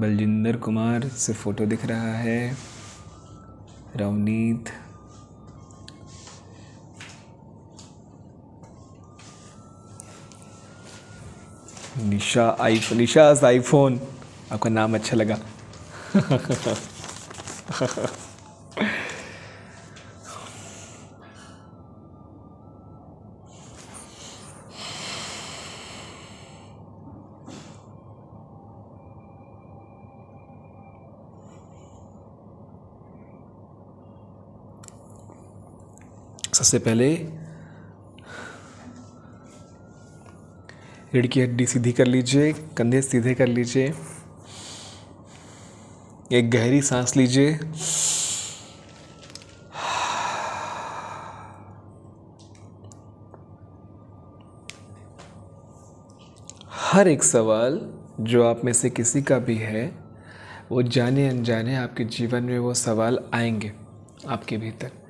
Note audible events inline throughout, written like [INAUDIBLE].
बलजिंदर कुमार से फ़ोटो दिख रहा है रवनीत निशा आईफोन निशा आईफोन आपका नाम अच्छा लगा [LAUGHS] सबसे पहले रीढ़ की हड्डी सीधी कर लीजिए कंधे सीधे कर लीजिए एक गहरी सांस लीजिए हर एक सवाल जो आप में से किसी का भी है वो जाने अनजाने आपके जीवन में वो सवाल आएंगे आपके भीतर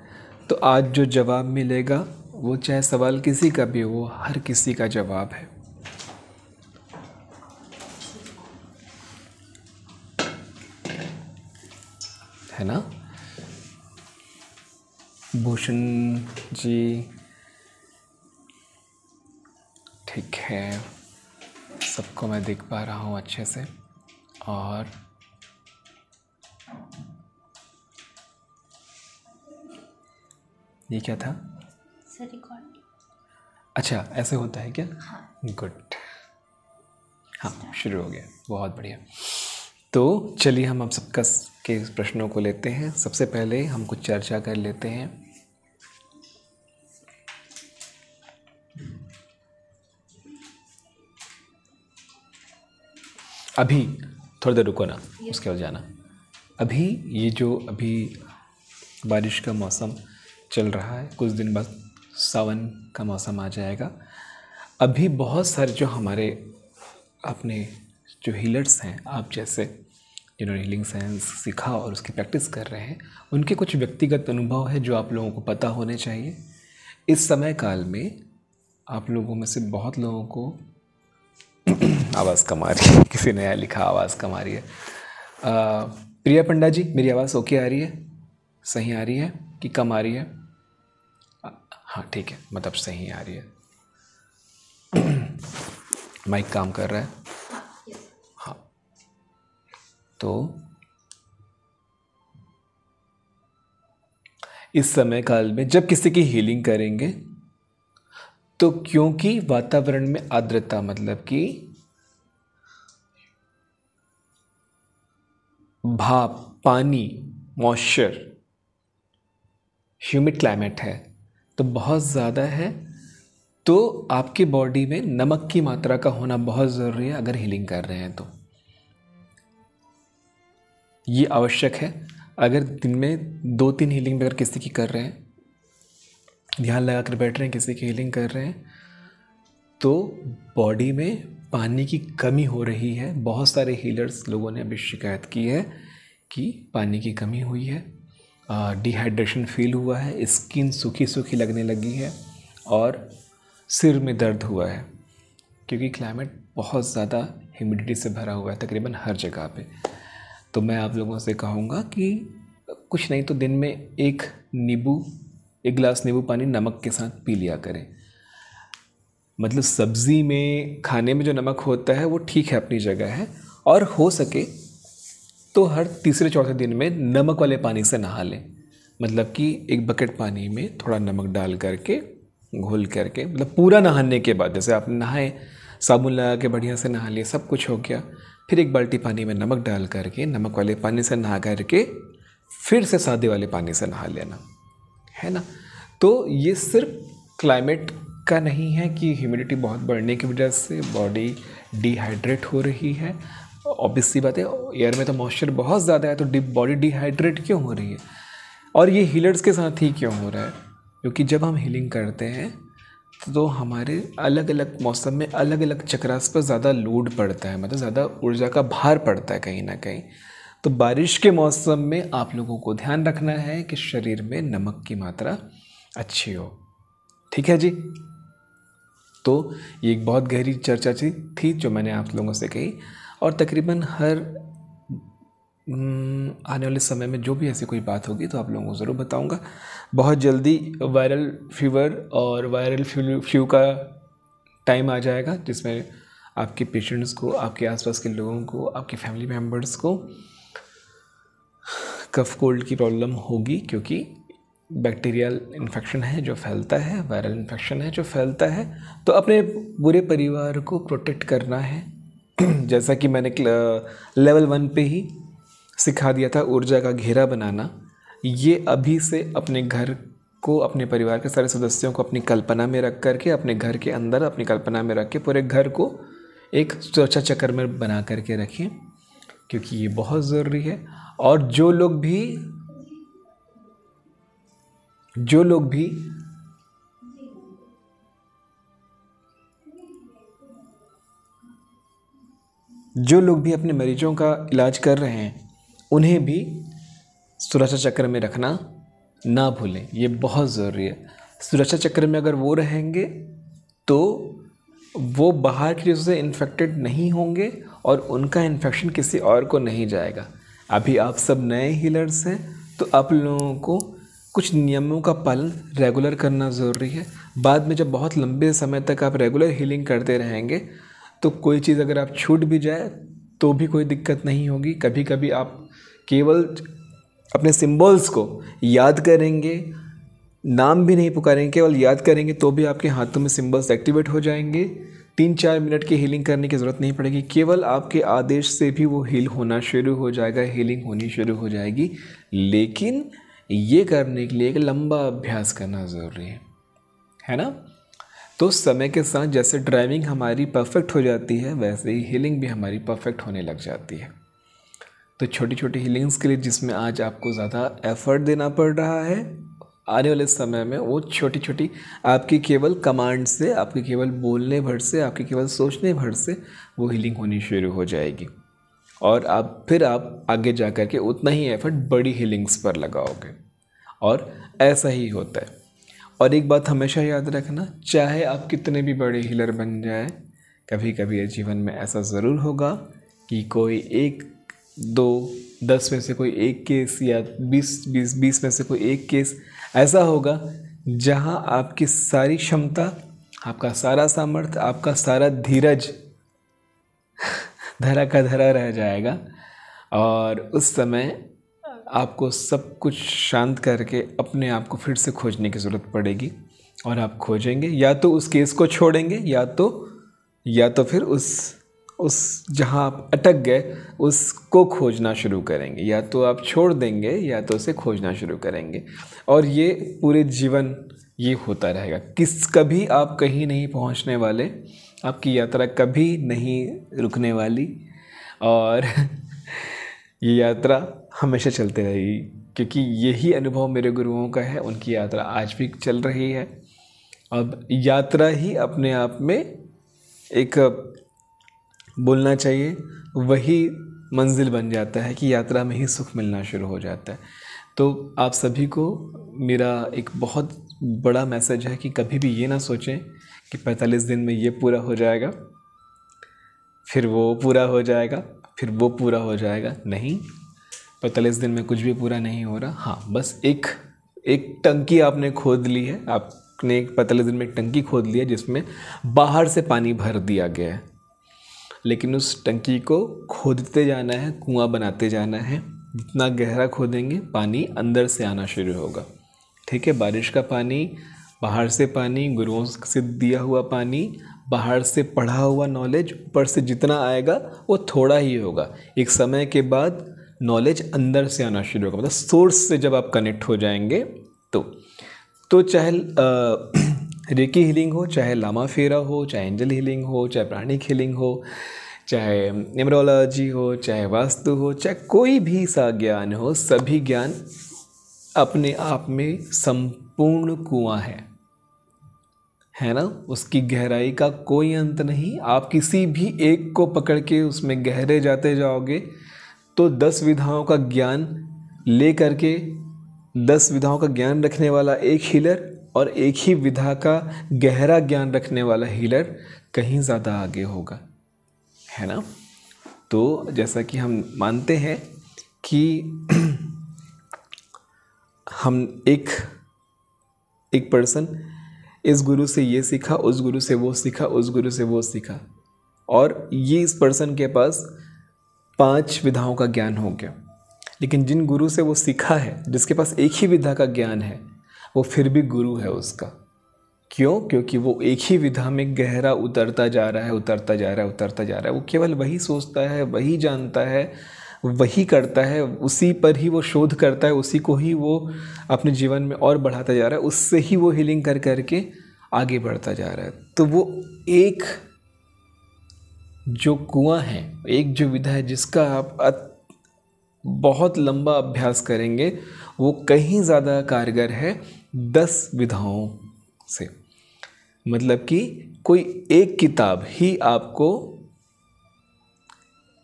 तो आज जो जवाब मिलेगा वो चाहे सवाल किसी का भी हो हर किसी का जवाब है है ना भूषण जी ठीक है सबको मैं देख पा रहा हूँ अच्छे से और ये क्या था अच्छा ऐसे होता है क्या गुड हाँ, हाँ शुरू हो गया बहुत बढ़िया तो चलिए हम अब सबका के प्रश्नों को लेते हैं सबसे पहले हम कुछ चर्चा कर लेते हैं अभी थोड़ी देर रुको ना उसके बाद जाना अभी ये जो अभी बारिश का मौसम चल रहा है कुछ दिन बाद सावन का मौसम आ जाएगा अभी बहुत सारे जो हमारे अपने जो हीलर्स हैं आप जैसे जिन्होंने हीलिंग साइंस सीखा और उसकी प्रैक्टिस कर रहे हैं उनके कुछ व्यक्तिगत अनुभव है जो आप लोगों को पता होने चाहिए इस समय काल में आप लोगों में से बहुत लोगों को [CLEARS THROAT] आवाज़ कमा रही है किसी ने लिखा आवाज़ कमा रही है प्रिया पंडा जी मेरी आवाज़ ओके आ रही है सही आ रही है कि कम आ रही है हाँ ठीक है मतलब सही आ रही है माइक काम कर रहा है हाँ तो इस समय काल में जब किसी की हीलिंग करेंगे तो क्योंकि वातावरण में आर्द्रता मतलब कि भाप पानी मॉइस्चर ह्यूमिड क्लाइमेट है तो बहुत ज़्यादा है तो आपकी बॉडी में नमक की मात्रा का होना बहुत ज़रूरी है अगर हीलिंग कर रहे हैं तो ये आवश्यक है अगर दिन में दो तीन हीलिंग अगर किसी की कर रहे हैं ध्यान लगा कर बैठ रहे हैं किसी की हीलिंग कर रहे हैं तो बॉडी में पानी की कमी हो रही है बहुत सारे हीलर्स लोगों ने अभी शिकायत की है कि पानी की कमी हुई है डिहाइड्रेशन फील हुआ है स्किन सूखी सूखी लगने लगी है और सिर में दर्द हुआ है क्योंकि क्लाइमेट बहुत ज़्यादा ह्यूमिडिटी से भरा हुआ है तकरीबन हर जगह पे तो मैं आप लोगों से कहूँगा कि कुछ नहीं तो दिन में एक नींबू एक गिलास नींबू पानी नमक के साथ पी लिया करें मतलब सब्ज़ी में खाने में जो नमक होता है वो ठीक है अपनी जगह है और हो सके तो हर तीसरे चौथे दिन में नमक वाले पानी से नहा लें मतलब कि एक बकेट पानी में थोड़ा नमक डाल करके घोल करके मतलब पूरा नहाने के बाद जैसे आप नहाए साबुन लगा के बढ़िया से नहा लिए सब कुछ हो गया फिर एक बाल्टी पानी में नमक डाल करके नमक वाले पानी से नहा करके फिर से सादे वाले पानी से नहा लेना है ना तो ये सिर्फ क्लाइमेट का नहीं है कि ह्यूमिडिटी बहुत बढ़ने की वजह से बॉडी डिहाइड्रेट हो रही है ऑब्वियस सी बात है एयर में तो मॉइस्चर बहुत ज़्यादा है तो डिप बॉडी डिहाइड्रेट क्यों हो रही है और ये हीलर्स के साथ ही क्यों हो रहा है क्योंकि जब हम हीलिंग करते हैं तो हमारे अलग अलग मौसम में अलग अलग चक्रास पर ज़्यादा लोड पड़ता है मतलब ज़्यादा ऊर्जा का भार पड़ता है कहीं ना कहीं तो बारिश के मौसम में आप लोगों को ध्यान रखना है कि शरीर में नमक की मात्रा अच्छी हो ठीक है जी तो ये एक बहुत गहरी चर्चा थी जो मैंने आप लोगों से कही और तकरीबन हर हम्म, आने वाले समय में जो भी ऐसी कोई बात होगी तो आप लोगों को ज़रूर बताऊंगा बहुत जल्दी वायरल फीवर और वायरल फ्लू का टाइम आ जाएगा जिसमें आपके पेशेंट्स को आपके आसपास के लोगों को आपके फैमिली मेम्बर्स को कफ कोल्ड की प्रॉब्लम होगी क्योंकि बैक्टीरियल इन्फेक्शन है जो फैलता है वायरल इन्फेक्शन है जो फैलता है तो अपने पूरे परिवार को प्रोटेक्ट करना है [CLEARS THROAT] जैसा कि मैंने लेवल वन पे ही सिखा दिया था ऊर्जा का घेरा बनाना ये अभी से अपने घर को अपने परिवार के सारे सदस्यों को अपनी कल्पना में रख करके अपने घर के अंदर अपनी कल्पना में रख के पूरे घर को एक सुरक्षा चक्र में बना करके रखें क्योंकि ये बहुत ज़रूरी है और जो लोग भी जो लोग भी जो लोग भी अपने मरीजों का इलाज कर रहे हैं उन्हें भी सुरक्षा चक्र में रखना ना भूलें ये बहुत ज़रूरी है सुरक्षा चक्र में अगर वो रहेंगे तो वो बाहर की चीज़ों से इन्फेक्टेड नहीं होंगे और उनका इन्फेक्शन किसी और को नहीं जाएगा अभी आप सब नए हीलर्स हैं तो आप लोगों को कुछ नियमों का पालन रेगुलर करना ज़रूरी है बाद में जब बहुत लंबे समय तक आप रेगुलर हीलिंग करते रहेंगे तो कोई चीज़ अगर आप छूट भी जाए तो भी कोई दिक्कत नहीं होगी कभी कभी आप केवल अपने सिंबल्स को याद करेंगे नाम भी नहीं पुकारेंगे केवल याद करेंगे तो भी आपके हाथों में सिंबल्स एक्टिवेट हो जाएंगे तीन चार मिनट की हीलिंग करने की ज़रूरत नहीं पड़ेगी केवल आपके आदेश से भी वो हील होना शुरू हो जाएगा हीलिंग होनी शुरू हो जाएगी लेकिन ये करने के लिए एक लंबा अभ्यास करना ज़रूरी है है ना तो समय के साथ जैसे ड्राइविंग हमारी परफेक्ट हो जाती है वैसे ही हीलिंग भी हमारी परफेक्ट होने लग जाती है तो छोटी छोटी हीलिंग्स के लिए जिसमें आज आपको ज़्यादा एफर्ट देना पड़ रहा है आने वाले समय में वो छोटी छोटी आपकी केवल कमांड से आपकी केवल बोलने भर से आपकी केवल सोचने भर से वो हीलिंग होनी शुरू हो जाएगी और आप फिर आप आगे जा कर के उतना ही एफर्ट बड़ी हीलिंग्स पर लगाओगे और ऐसा ही होता है और एक बात हमेशा याद रखना चाहे आप कितने भी बड़े हीलर बन जाए कभी कभी जीवन में ऐसा ज़रूर होगा कि कोई एक दो दस में से कोई एक केस या बीस बीस बीस में से कोई एक केस ऐसा होगा जहां आपकी सारी क्षमता आपका सारा सामर्थ्य आपका सारा धीरज [LAUGHS] धरा का धरा रह जाएगा और उस समय आपको सब कुछ शांत करके अपने आप को फिर से खोजने की ज़रूरत पड़ेगी और आप खोजेंगे या तो उस केस को छोड़ेंगे या तो या तो फिर उस उस जहाँ आप अटक गए उसको खोजना शुरू करेंगे या तो आप छोड़ देंगे या तो उसे खोजना शुरू करेंगे और ये पूरे जीवन ये होता रहेगा किस कभी आप कहीं नहीं पहुँचने वाले आपकी यात्रा कभी नहीं रुकने वाली और [LAUGHS] ये यात्रा हमेशा चलते रहेगी क्योंकि यही अनुभव मेरे गुरुओं का है उनकी यात्रा आज भी चल रही है अब यात्रा ही अपने आप में एक बोलना चाहिए वही मंजिल बन जाता है कि यात्रा में ही सुख मिलना शुरू हो जाता है तो आप सभी को मेरा एक बहुत बड़ा मैसेज है कि कभी भी ये ना सोचें कि 45 दिन में ये पूरा हो जाएगा फिर वो पूरा हो जाएगा फिर वो पूरा हो जाएगा नहीं पैंतालीस दिन में कुछ भी पूरा नहीं हो रहा हाँ बस एक एक टंकी आपने खोद ली है आपने एक पैंतालीस दिन में एक टंकी खोद ली है जिसमें बाहर से पानी भर दिया गया है लेकिन उस टंकी को खोदते जाना है कुआं बनाते जाना है जितना गहरा खोदेंगे पानी अंदर से आना शुरू होगा ठीक है बारिश का पानी बाहर से पानी गुरुओं से दिया हुआ पानी बाहर से पढ़ा हुआ नॉलेज ऊपर से जितना आएगा वो थोड़ा ही होगा एक समय के बाद नॉलेज अंदर से आना शुरू होगा मतलब सोर्स से जब आप कनेक्ट हो जाएंगे तो तो चाहे रेकी हीलिंग [CLEARS THROAT] हो चाहे लामा फेरा हो चाहे एंजल हीलिंग हो चाहे प्राणिक हीलिंग हो चाहे न्यूमरोलॉजी हो चाहे वास्तु हो चाहे कोई भी सा ज्ञान हो सभी ज्ञान अपने आप में संपूर्ण कुआं है है ना उसकी गहराई का कोई अंत नहीं आप किसी भी एक को पकड़ के उसमें गहरे जाते जाओगे तो दस विधाओं का ज्ञान ले करके दस विधाओं का ज्ञान रखने वाला एक हीलर और एक ही विधा का गहरा ज्ञान रखने वाला हीलर कहीं ज़्यादा आगे होगा है ना तो जैसा कि हम मानते हैं कि [CLEARS THROAT] हम एक एक पर्सन इस गुरु से ये सीखा उस गुरु से वो सीखा उस गुरु से वो सीखा और ये इस पर्सन के पास पांच विधाओं का ज्ञान हो गया लेकिन जिन गुरु से वो सीखा है जिसके पास एक ही विधा का ज्ञान है वो फिर भी गुरु है उसका क्यों क्योंकि वो एक ही विधा में गहरा उतरता जा रहा है उतरता जा रहा है उतरता जा रहा है वो केवल वही सोचता है वही जानता है वही करता है उसी पर ही वो शोध करता है उसी को ही वो अपने जीवन में और बढ़ाता जा रहा है उससे ही वो हीलिंग कर करके आगे बढ़ता जा रहा है तो वो एक जो कुआं है एक जो विधा है जिसका आप अत, बहुत लंबा अभ्यास करेंगे वो कहीं ज़्यादा कारगर है दस विधाओं से मतलब कि कोई एक किताब ही आपको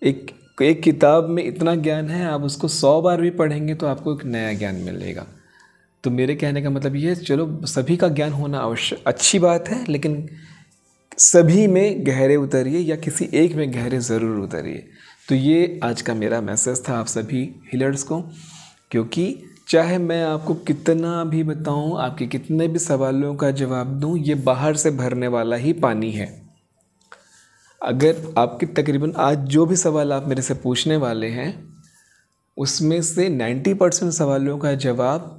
एक एक किताब में इतना ज्ञान है आप उसको सौ बार भी पढ़ेंगे तो आपको एक नया ज्ञान मिलेगा तो मेरे कहने का मतलब ये है चलो सभी का ज्ञान होना अवश्य अच्छी बात है लेकिन सभी में गहरे उतरिए या किसी एक में गहरे ज़रूर उतरिए तो ये आज का मेरा मैसेज था आप सभी हिलर्स को क्योंकि चाहे मैं आपको कितना भी बताऊं आपके कितने भी सवालों का जवाब दूं ये बाहर से भरने वाला ही पानी है अगर आपके तकरीबन आज जो भी सवाल आप मेरे से पूछने वाले हैं उसमें से 90 परसेंट सवालों का जवाब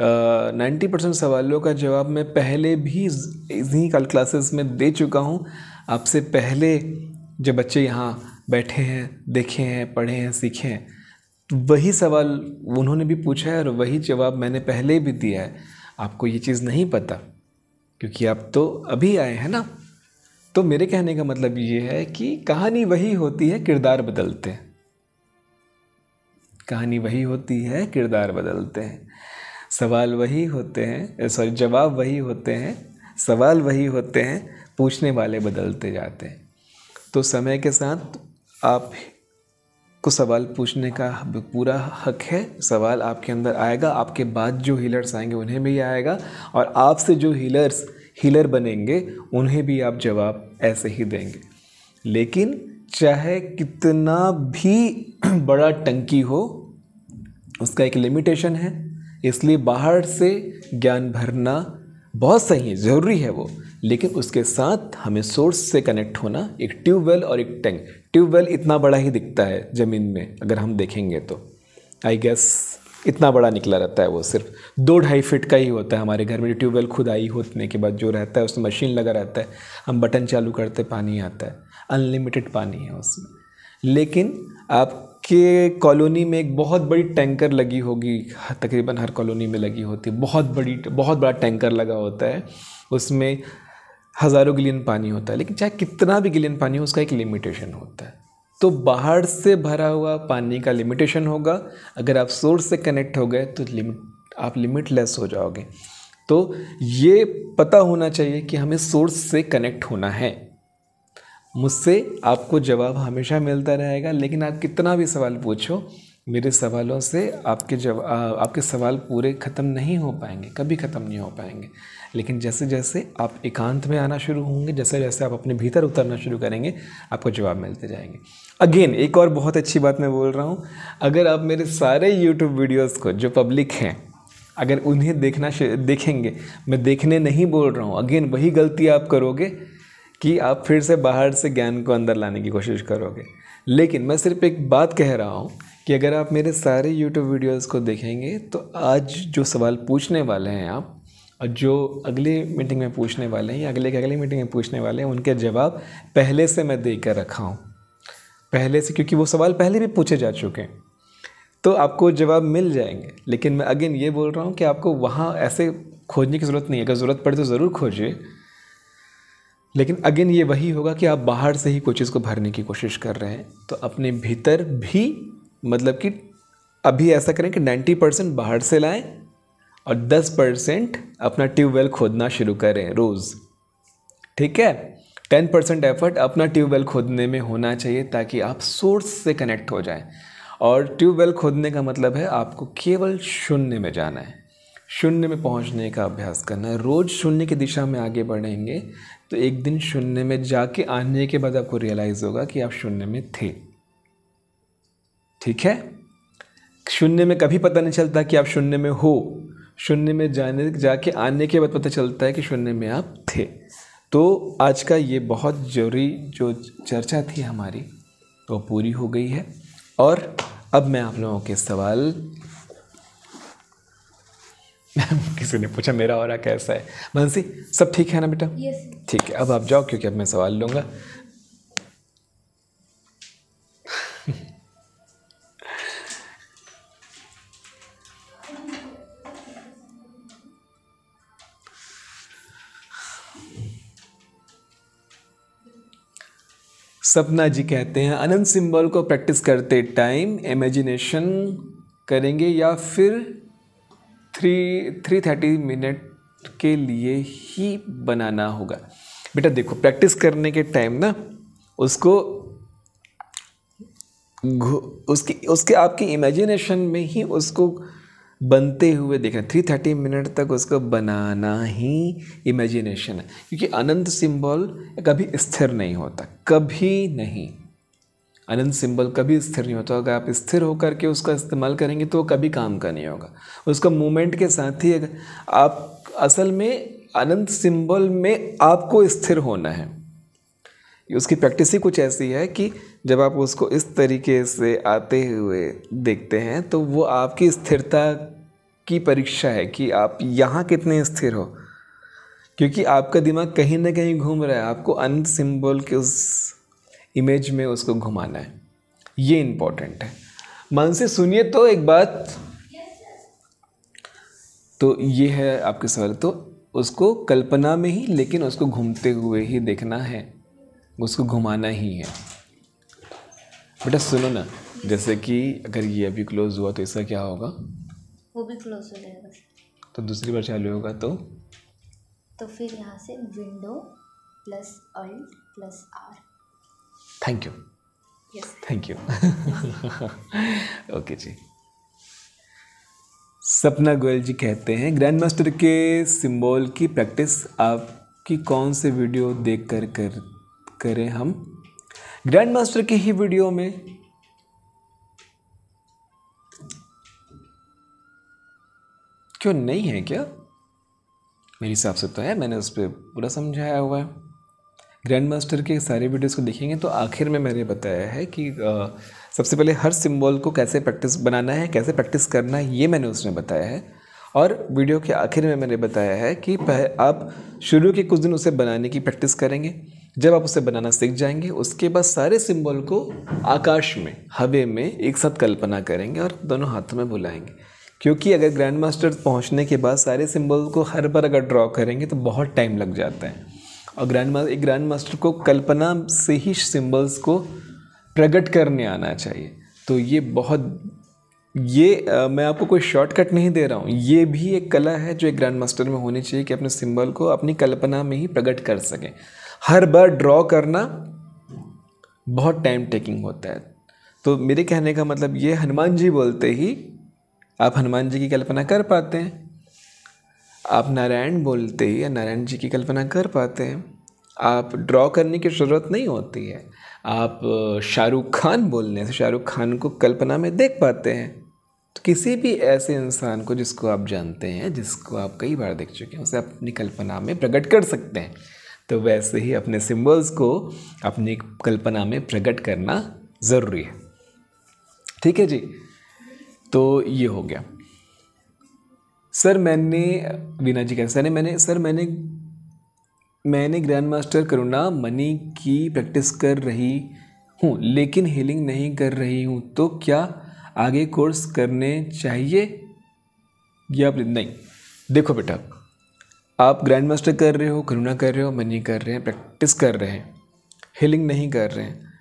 नाइन्टी परसेंट सवालों का जवाब मैं पहले भी इन्हीं कल क्लासेस में दे चुका हूँ आपसे पहले जो बच्चे यहाँ बैठे हैं देखे हैं पढ़े हैं सीखे हैं वही सवाल उन्होंने भी पूछा है और वही जवाब मैंने पहले भी दिया है आपको ये चीज़ नहीं पता क्योंकि आप तो अभी आए हैं ना तो मेरे कहने का मतलब ये है कि कहानी वही होती है किरदार बदलते हैं कहानी वही होती है किरदार बदलते हैं सवाल वही होते हैं सॉरी जवाब वही होते हैं सवाल वही होते हैं पूछने वाले बदलते जाते हैं तो समय के साथ आप को सवाल पूछने का पूरा हक है सवाल आपके अंदर आएगा आपके बाद जो हीलर्स आएंगे उन्हें भी आएगा और आपसे जो हीलर्स हीलर बनेंगे उन्हें भी आप जवाब ऐसे ही देंगे लेकिन चाहे कितना भी [CLEARS THROAT] बड़ा टंकी हो उसका एक लिमिटेशन है इसलिए बाहर से ज्ञान भरना बहुत सही है ज़रूरी है वो लेकिन उसके साथ हमें सोर्स से कनेक्ट होना एक ट्यूबवेल और एक टैंक ट्यूबवेल इतना बड़ा ही दिखता है ज़मीन में अगर हम देखेंगे तो आई गेस इतना बड़ा निकला रहता है वो सिर्फ दो ढाई फिट का ही होता है हमारे घर में ट्यूबवेल खुद आई होने के बाद जो रहता है उसमें मशीन लगा रहता है हम बटन चालू करते पानी आता है अनलिमिटेड पानी है उसमें लेकिन आप के कॉलोनी में एक बहुत बड़ी टैंकर लगी होगी तकरीबन हर कॉलोनी में लगी होती है बहुत बड़ी बहुत बड़ा टैंकर लगा होता है उसमें हज़ारों गिलियन पानी होता है लेकिन चाहे कितना भी गिलियन पानी हो उसका एक लिमिटेशन होता है तो बाहर से भरा हुआ पानी का लिमिटेशन होगा अगर आप सोर्स से कनेक्ट हो गए तो लिमिट आप लिमिटलेस हो जाओगे तो ये पता होना चाहिए कि हमें सोर्स से कनेक्ट होना है मुझसे आपको जवाब हमेशा मिलता रहेगा लेकिन आप कितना भी सवाल पूछो मेरे सवालों से आपके जवाब आपके सवाल पूरे ख़त्म नहीं हो पाएंगे कभी ख़त्म नहीं हो पाएंगे लेकिन जैसे जैसे आप एकांत में आना शुरू होंगे जैसे जैसे आप अपने भीतर उतरना शुरू करेंगे आपको जवाब मिलते जाएंगे अगेन एक और बहुत अच्छी बात मैं बोल रहा हूँ अगर आप मेरे सारे यूट्यूब वीडियोज़ को जो पब्लिक हैं अगर उन्हें देखना देखेंगे मैं देखने नहीं बोल रहा हूँ अगेन वही गलती आप करोगे कि आप फिर से बाहर से ज्ञान को अंदर लाने की कोशिश करोगे लेकिन मैं सिर्फ एक बात कह रहा हूँ कि अगर आप मेरे सारे YouTube वीडियोस को देखेंगे तो आज जो सवाल पूछने वाले हैं आप और जो अगली मीटिंग में पूछने वाले हैं या अगले की अगली मीटिंग में पूछने वाले हैं उनके जवाब पहले से मैं दे कर रखा हूँ पहले से क्योंकि वो सवाल पहले भी पूछे जा चुके हैं तो आपको जवाब मिल जाएंगे लेकिन मैं अगेन ये बोल रहा हूँ कि आपको वहाँ ऐसे खोजने की ज़रूरत नहीं है अगर ज़रूरत पड़े तो ज़रूर खोजिए लेकिन अगेन ये वही होगा कि आप बाहर से ही कुछ को भरने की कोशिश कर रहे हैं तो अपने भीतर भी मतलब कि अभी ऐसा करें कि 90 परसेंट बाहर से लाएं और 10 परसेंट अपना ट्यूबवेल खोदना शुरू करें रोज़ ठीक है 10 परसेंट एफर्ट अपना ट्यूबवेल खोदने में होना चाहिए ताकि आप सोर्स से कनेक्ट हो जाएं और ट्यूबवेल खोदने का मतलब है आपको केवल शून्य में जाना है शून्य में पहुंचने का अभ्यास करना है रोज़ शून्य की दिशा में आगे बढ़ेंगे तो एक दिन शून्य में जाके आने के बाद आपको रियलाइज़ होगा कि आप शून्य में थे ठीक है शून्य में कभी पता नहीं चलता कि आप शून्य में हो शून्य में जाने जाके आने के बाद पता चलता है कि शून्य में आप थे तो आज का ये बहुत जरूरी जो चर्चा थी हमारी वो तो पूरी हो गई है और अब मैं आप लोगों के सवाल [LAUGHS] किसी ने पूछा मेरा और कैसा है बंसी सब ठीक है ना बेटा ठीक है अब आप जाओ क्योंकि अब मैं सवाल लूंगा सपना जी कहते हैं अनंत सिंबल को प्रैक्टिस करते टाइम इमेजिनेशन करेंगे या फिर थ्री थ्री थर्टी मिनट के लिए ही बनाना होगा बेटा देखो प्रैक्टिस करने के टाइम ना उसको उसकी उसके आपकी इमेजिनेशन में ही उसको बनते हुए देखना थ्री थर्टी मिनट तक उसको बनाना ही इमेजिनेशन है क्योंकि अनंत सिंबल कभी स्थिर नहीं होता कभी नहीं अनंत सिंबल कभी स्थिर नहीं होता अगर आप स्थिर होकर के उसका इस्तेमाल करेंगे तो वो कभी काम का नहीं होगा उसका मूवमेंट के साथ ही अगर आप असल में अनंत सिंबल में आपको स्थिर होना है उसकी प्रैक्टिस ही कुछ ऐसी है कि जब आप उसको इस तरीके से आते हुए देखते हैं तो वो आपकी स्थिरता की परीक्षा है कि आप यहाँ कितने स्थिर हो क्योंकि आपका दिमाग कहीं ना कहीं घूम रहा है आपको अनंत सिंबल के उस इमेज में उसको घुमाना है ये इम्पोर्टेंट है मन से सुनिए तो एक बात तो ये है आपके सवाल तो उसको कल्पना में ही लेकिन उसको घूमते हुए ही देखना है उसको घुमाना ही है बेटा सुनो ना जैसे कि अगर ये अभी क्लोज हुआ तो इसका क्या होगा वो भी क्लोज हो जाएगा तो दूसरी बार चालू होगा तो तो फिर यहाँ से window plus alt plus R thank you thank you okay जी सपना गोयल जी कहते हैं ग्रैंड मास्टर के सिंबल की प्रैक्टिस आपकी कौन से वीडियो देख कर कर करें हम ग्रैंड मास्टर के ही वीडियो में क्यों नहीं है क्या मेरे हिसाब से तो है मैंने उस पर पूरा समझाया हुआ है ग्रैंड मास्टर के सारे वीडियोस को देखेंगे तो आखिर में मैंने बताया है कि आ, सबसे पहले हर सिम्बॉल को कैसे प्रैक्टिस बनाना है कैसे प्रैक्टिस करना है ये मैंने उसने बताया है और वीडियो के आखिर में मैंने बताया है कि आप शुरू के कुछ दिन उसे बनाने की प्रैक्टिस करेंगे जब आप उसे बनाना सीख जाएंगे उसके बाद सारे सिंबल को आकाश में हवे में एक साथ कल्पना करेंगे और दोनों हाथों में बुलाएंगे क्योंकि अगर ग्रैंड मास्टर पहुँचने के बाद सारे सिंबल को हर बार अगर ड्रॉ करेंगे तो बहुत टाइम लग जाता है और ग्रैंड मास्टर एक ग्रैंड मास्टर को कल्पना से ही सिम्बल्स को प्रकट करने आना चाहिए तो ये बहुत ये आ, मैं आपको कोई शॉर्टकट नहीं दे रहा हूँ ये भी एक कला है जो एक ग्रैंड मास्टर में होनी चाहिए कि अपने सिंबल को अपनी कल्पना में ही प्रकट कर सकें हर बार ड्रॉ करना बहुत टाइम टेकिंग होता है तो मेरे कहने का मतलब ये हनुमान जी बोलते ही आप हनुमान जी की कल्पना कर पाते हैं आप नारायण बोलते ही या नारायण जी की कल्पना कर पाते हैं आप ड्रॉ करने की ज़रूरत नहीं होती है आप शाहरुख खान बोलने से शाहरुख खान को कल्पना में देख पाते हैं तो किसी भी ऐसे इंसान को जिसको आप जानते हैं जिसको आप कई बार देख चुके हैं उसे अपनी कल्पना में प्रकट कर सकते हैं तो वैसे ही अपने सिंबल्स को अपनी कल्पना में प्रकट करना ज़रूरी है ठीक है जी तो ये हो गया सर मैंने वीना जी कह सर मैंने सर मैंने मैंने ग्रैंड मास्टर करुणा मनी की प्रैक्टिस कर रही हूँ लेकिन हीलिंग नहीं कर रही हूँ तो क्या आगे कोर्स करने चाहिए या नहीं देखो बेटा आप ग्रैंड मास्टर कर रहे हो करुणा कर रहे हो मनी कर रहे हैं प्रैक्टिस कर रहे हैं हीलिंग नहीं कर रहे हैं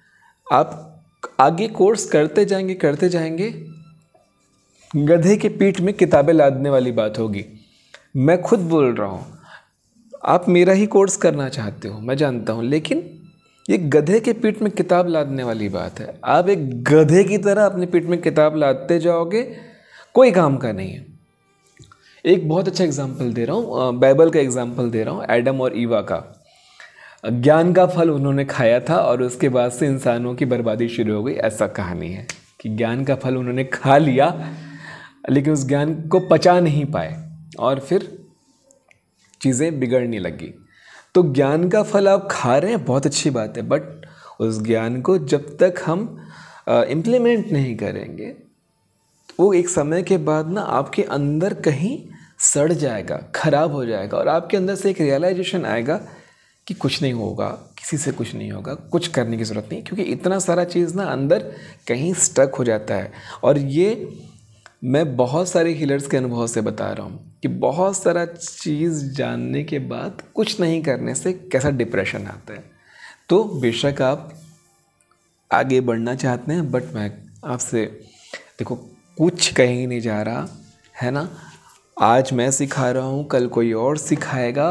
आप आगे कोर्स करते जाएंगे करते जाएंगे गधे के पीठ में किताबें लादने वाली बात होगी मैं खुद बोल रहा हूँ आप मेरा ही कोर्स करना चाहते हो मैं जानता हूँ लेकिन ये गधे के पीठ में किताब लादने वाली बात है आप एक गधे की तरह अपने पीठ में किताब लादते जाओगे कोई काम का नहीं है एक बहुत अच्छा एग्जाम्पल दे रहा हूँ बाइबल का एग्जाम्पल दे रहा हूँ एडम और ईवा का ज्ञान का फल उन्होंने खाया था और उसके बाद से इंसानों की बर्बादी शुरू हो गई ऐसा कहानी है कि ज्ञान का फल उन्होंने खा लिया लेकिन उस ज्ञान को पचा नहीं पाए और फिर चीज़ें बिगड़ने लगी तो ज्ञान का फल आप खा रहे हैं बहुत अच्छी बात है बट उस ज्ञान को जब तक हम इम्प्लीमेंट नहीं करेंगे तो वो एक समय के बाद ना आपके अंदर कहीं सड़ जाएगा ख़राब हो जाएगा और आपके अंदर से एक रियलाइजेशन आएगा कि कुछ नहीं होगा किसी से कुछ नहीं होगा कुछ करने की ज़रूरत नहीं क्योंकि इतना सारा चीज़ ना अंदर कहीं स्टक हो जाता है और ये मैं बहुत सारे हीलर्स के अनुभव से बता रहा हूँ कि बहुत सारा चीज़ जानने के बाद कुछ नहीं करने से कैसा डिप्रेशन आता है तो बेशक आप आगे बढ़ना चाहते हैं बट मैं आपसे देखो कुछ कहीं नहीं जा रहा है ना आज मैं सिखा रहा हूँ कल कोई और सिखाएगा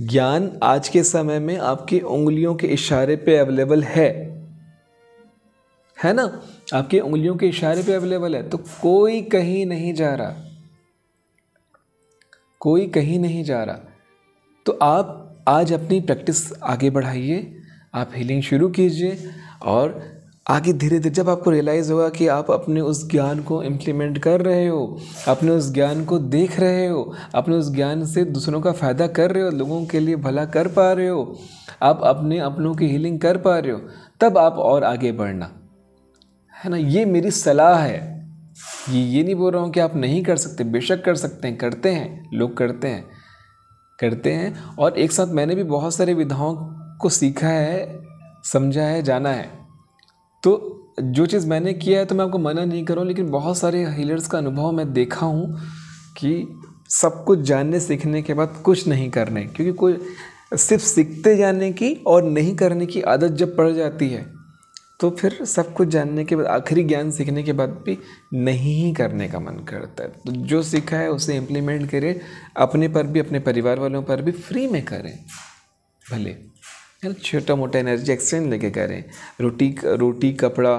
ज्ञान आज के समय में आपकी उंगलियों के इशारे पे अवेलेबल है है ना आपकी उंगलियों के इशारे पे अवेलेबल है तो कोई कहीं नहीं जा रहा कोई कहीं नहीं जा रहा तो आप आज अपनी प्रैक्टिस आगे बढ़ाइए आप हीलिंग शुरू कीजिए और आगे धीरे धीरे जब आपको रियलाइज़ होगा कि आप अपने उस ज्ञान को इम्प्लीमेंट कर रहे हो अपने उस ज्ञान को देख रहे हो अपने उस ज्ञान से दूसरों का फ़ायदा कर रहे हो लोगों के लिए भला कर पा रहे हो आप अपने अपनों की हीलिंग कर पा रहे हो तब आप और आगे बढ़ना है ना ये मेरी सलाह है ये ये नहीं बोल रहा हूँ कि आप नहीं कर सकते बेशक कर सकते हैं करते हैं लोग करते हैं करते हैं और एक साथ मैंने भी बहुत सारे विधाओं को सीखा है समझा है जाना है तो जो चीज़ मैंने किया है तो मैं आपको मना नहीं कर रहा हूँ लेकिन बहुत सारे हीलर्स का अनुभव मैं देखा हूँ कि सब कुछ जानने सीखने के बाद कुछ नहीं करने क्योंकि कोई सिर्फ सीखते जाने की और नहीं करने की आदत जब पड़ जाती है तो फिर सब कुछ जानने के बाद आखिरी ज्ञान सीखने के बाद भी नहीं ही करने का मन करता है तो जो सीखा है उसे इम्प्लीमेंट करें अपने पर भी अपने परिवार वालों पर भी फ्री में करें भले है ना छोटा मोटा एनर्जी एक्सचेंज लेके करें रोटी रोटी कपड़ा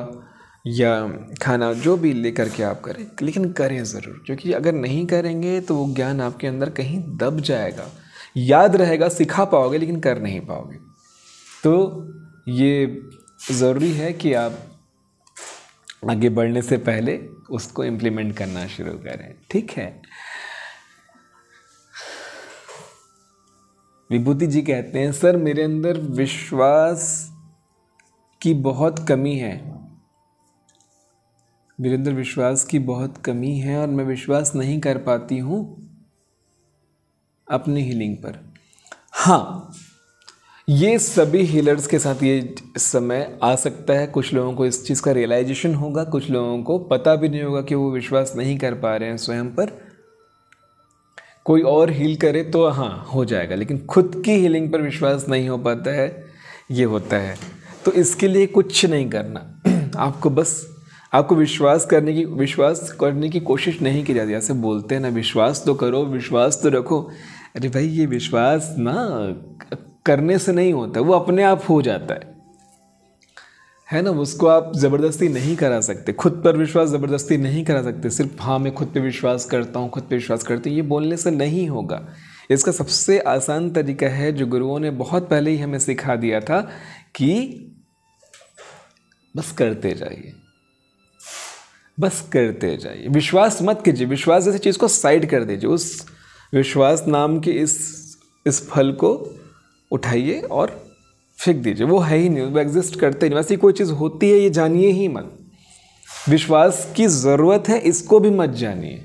या खाना जो भी ले करके आप करें लेकिन करें ज़रूर क्योंकि अगर नहीं करेंगे तो वो ज्ञान आपके अंदर कहीं दब जाएगा याद रहेगा सिखा पाओगे लेकिन कर नहीं पाओगे तो ये ज़रूरी है कि आप आगे बढ़ने से पहले उसको इम्प्लीमेंट करना शुरू करें ठीक है विभूति जी कहते हैं सर मेरे अंदर विश्वास की बहुत कमी है मेरे अंदर विश्वास की बहुत कमी है और मैं विश्वास नहीं कर पाती हूँ अपनी हीलिंग पर हाँ ये सभी हीलर्स के साथ ये समय आ सकता है कुछ लोगों को इस चीज़ का रियलाइजेशन होगा कुछ लोगों को पता भी नहीं होगा कि वो विश्वास नहीं कर पा रहे हैं स्वयं पर कोई और हील करे तो हाँ हो जाएगा लेकिन खुद की हीलिंग पर विश्वास नहीं हो पाता है ये होता है तो इसके लिए कुछ नहीं करना [CLEARS THROAT] आपको बस आपको विश्वास करने की विश्वास करने की कोशिश नहीं की जाती ऐसे बोलते हैं ना विश्वास तो करो विश्वास तो रखो अरे भाई ये विश्वास ना करने से नहीं होता वो अपने आप हो जाता है है ना उसको आप ज़बरदस्ती नहीं करा सकते खुद पर विश्वास ज़बरदस्ती नहीं करा सकते सिर्फ हाँ मैं खुद पे विश्वास करता हूँ खुद पे विश्वास करती हूँ ये बोलने से नहीं होगा इसका सबसे आसान तरीका है जो गुरुओं ने बहुत पहले ही हमें सिखा दिया था कि बस करते जाइए बस करते जाइए विश्वास मत कीजिए विश्वास जैसी चीज़ को साइड कर दीजिए उस विश्वास नाम के इस इस फल को उठाइए और फेंक दीजिए वो है ही नहीं वो एग्जिस्ट करते नहीं वैसी कोई चीज़ होती है ये जानिए ही मत विश्वास की ज़रूरत है इसको भी मत जानिए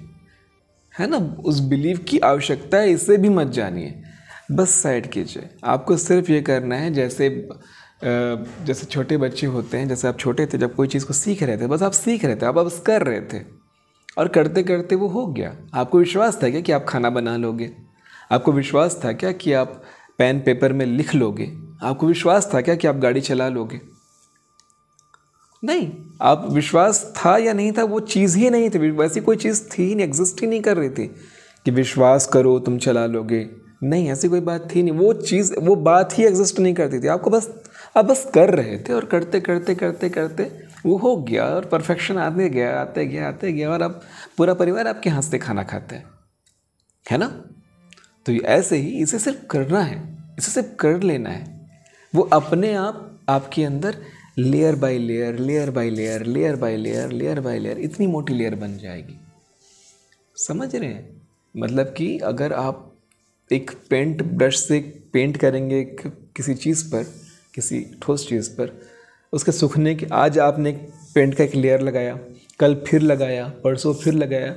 है ना उस बिलीव की आवश्यकता है इसे भी मत जानिए बस साइड कीजिए आपको सिर्फ ये करना है जैसे जैसे छोटे बच्चे होते हैं जैसे आप छोटे थे जब कोई चीज़ को सीख रहे थे बस आप सीख रहे थे आप बस कर रहे थे और करते करते वो हो गया आपको विश्वास था क्या कि आप खाना बना लोगे आपको विश्वास था क्या कि आप पेन पेपर में लिख लोगे आपको विश्वास था क्या कि आप गाड़ी चला लोगे नहीं आप विश्वास था या नहीं था वो चीज़ ही नहीं थी वैसी कोई चीज़ थी नहीं एग्जिस्ट ही नहीं कर रही थी कि विश्वास करो तुम चला लोगे नहीं ऐसी कोई बात थी नहीं वो चीज़ वो बात ही एग्जिस्ट नहीं करती थी आपको बस आप बस कर रहे थे और करते करते करते करते वो हो गया और परफेक्शन आते गया आते गया आते गया और अब पूरा परिवार आपके हाथ से खाना खाते हैं है ना तो ऐसे ही इसे सिर्फ करना है इसे सिर्फ कर लेना है वो अपने आप आपके अंदर layer by layer layer by layer layer by layer layer by layer इतनी मोटी लेयर बन जाएगी समझ रहे हैं मतलब कि अगर आप एक पेंट ब्रश से पेंट करेंगे किसी चीज़ पर किसी ठोस चीज़ पर उसके सूखने के आज आपने पेंट का एक लेयर लगाया कल फिर लगाया परसों फिर लगाया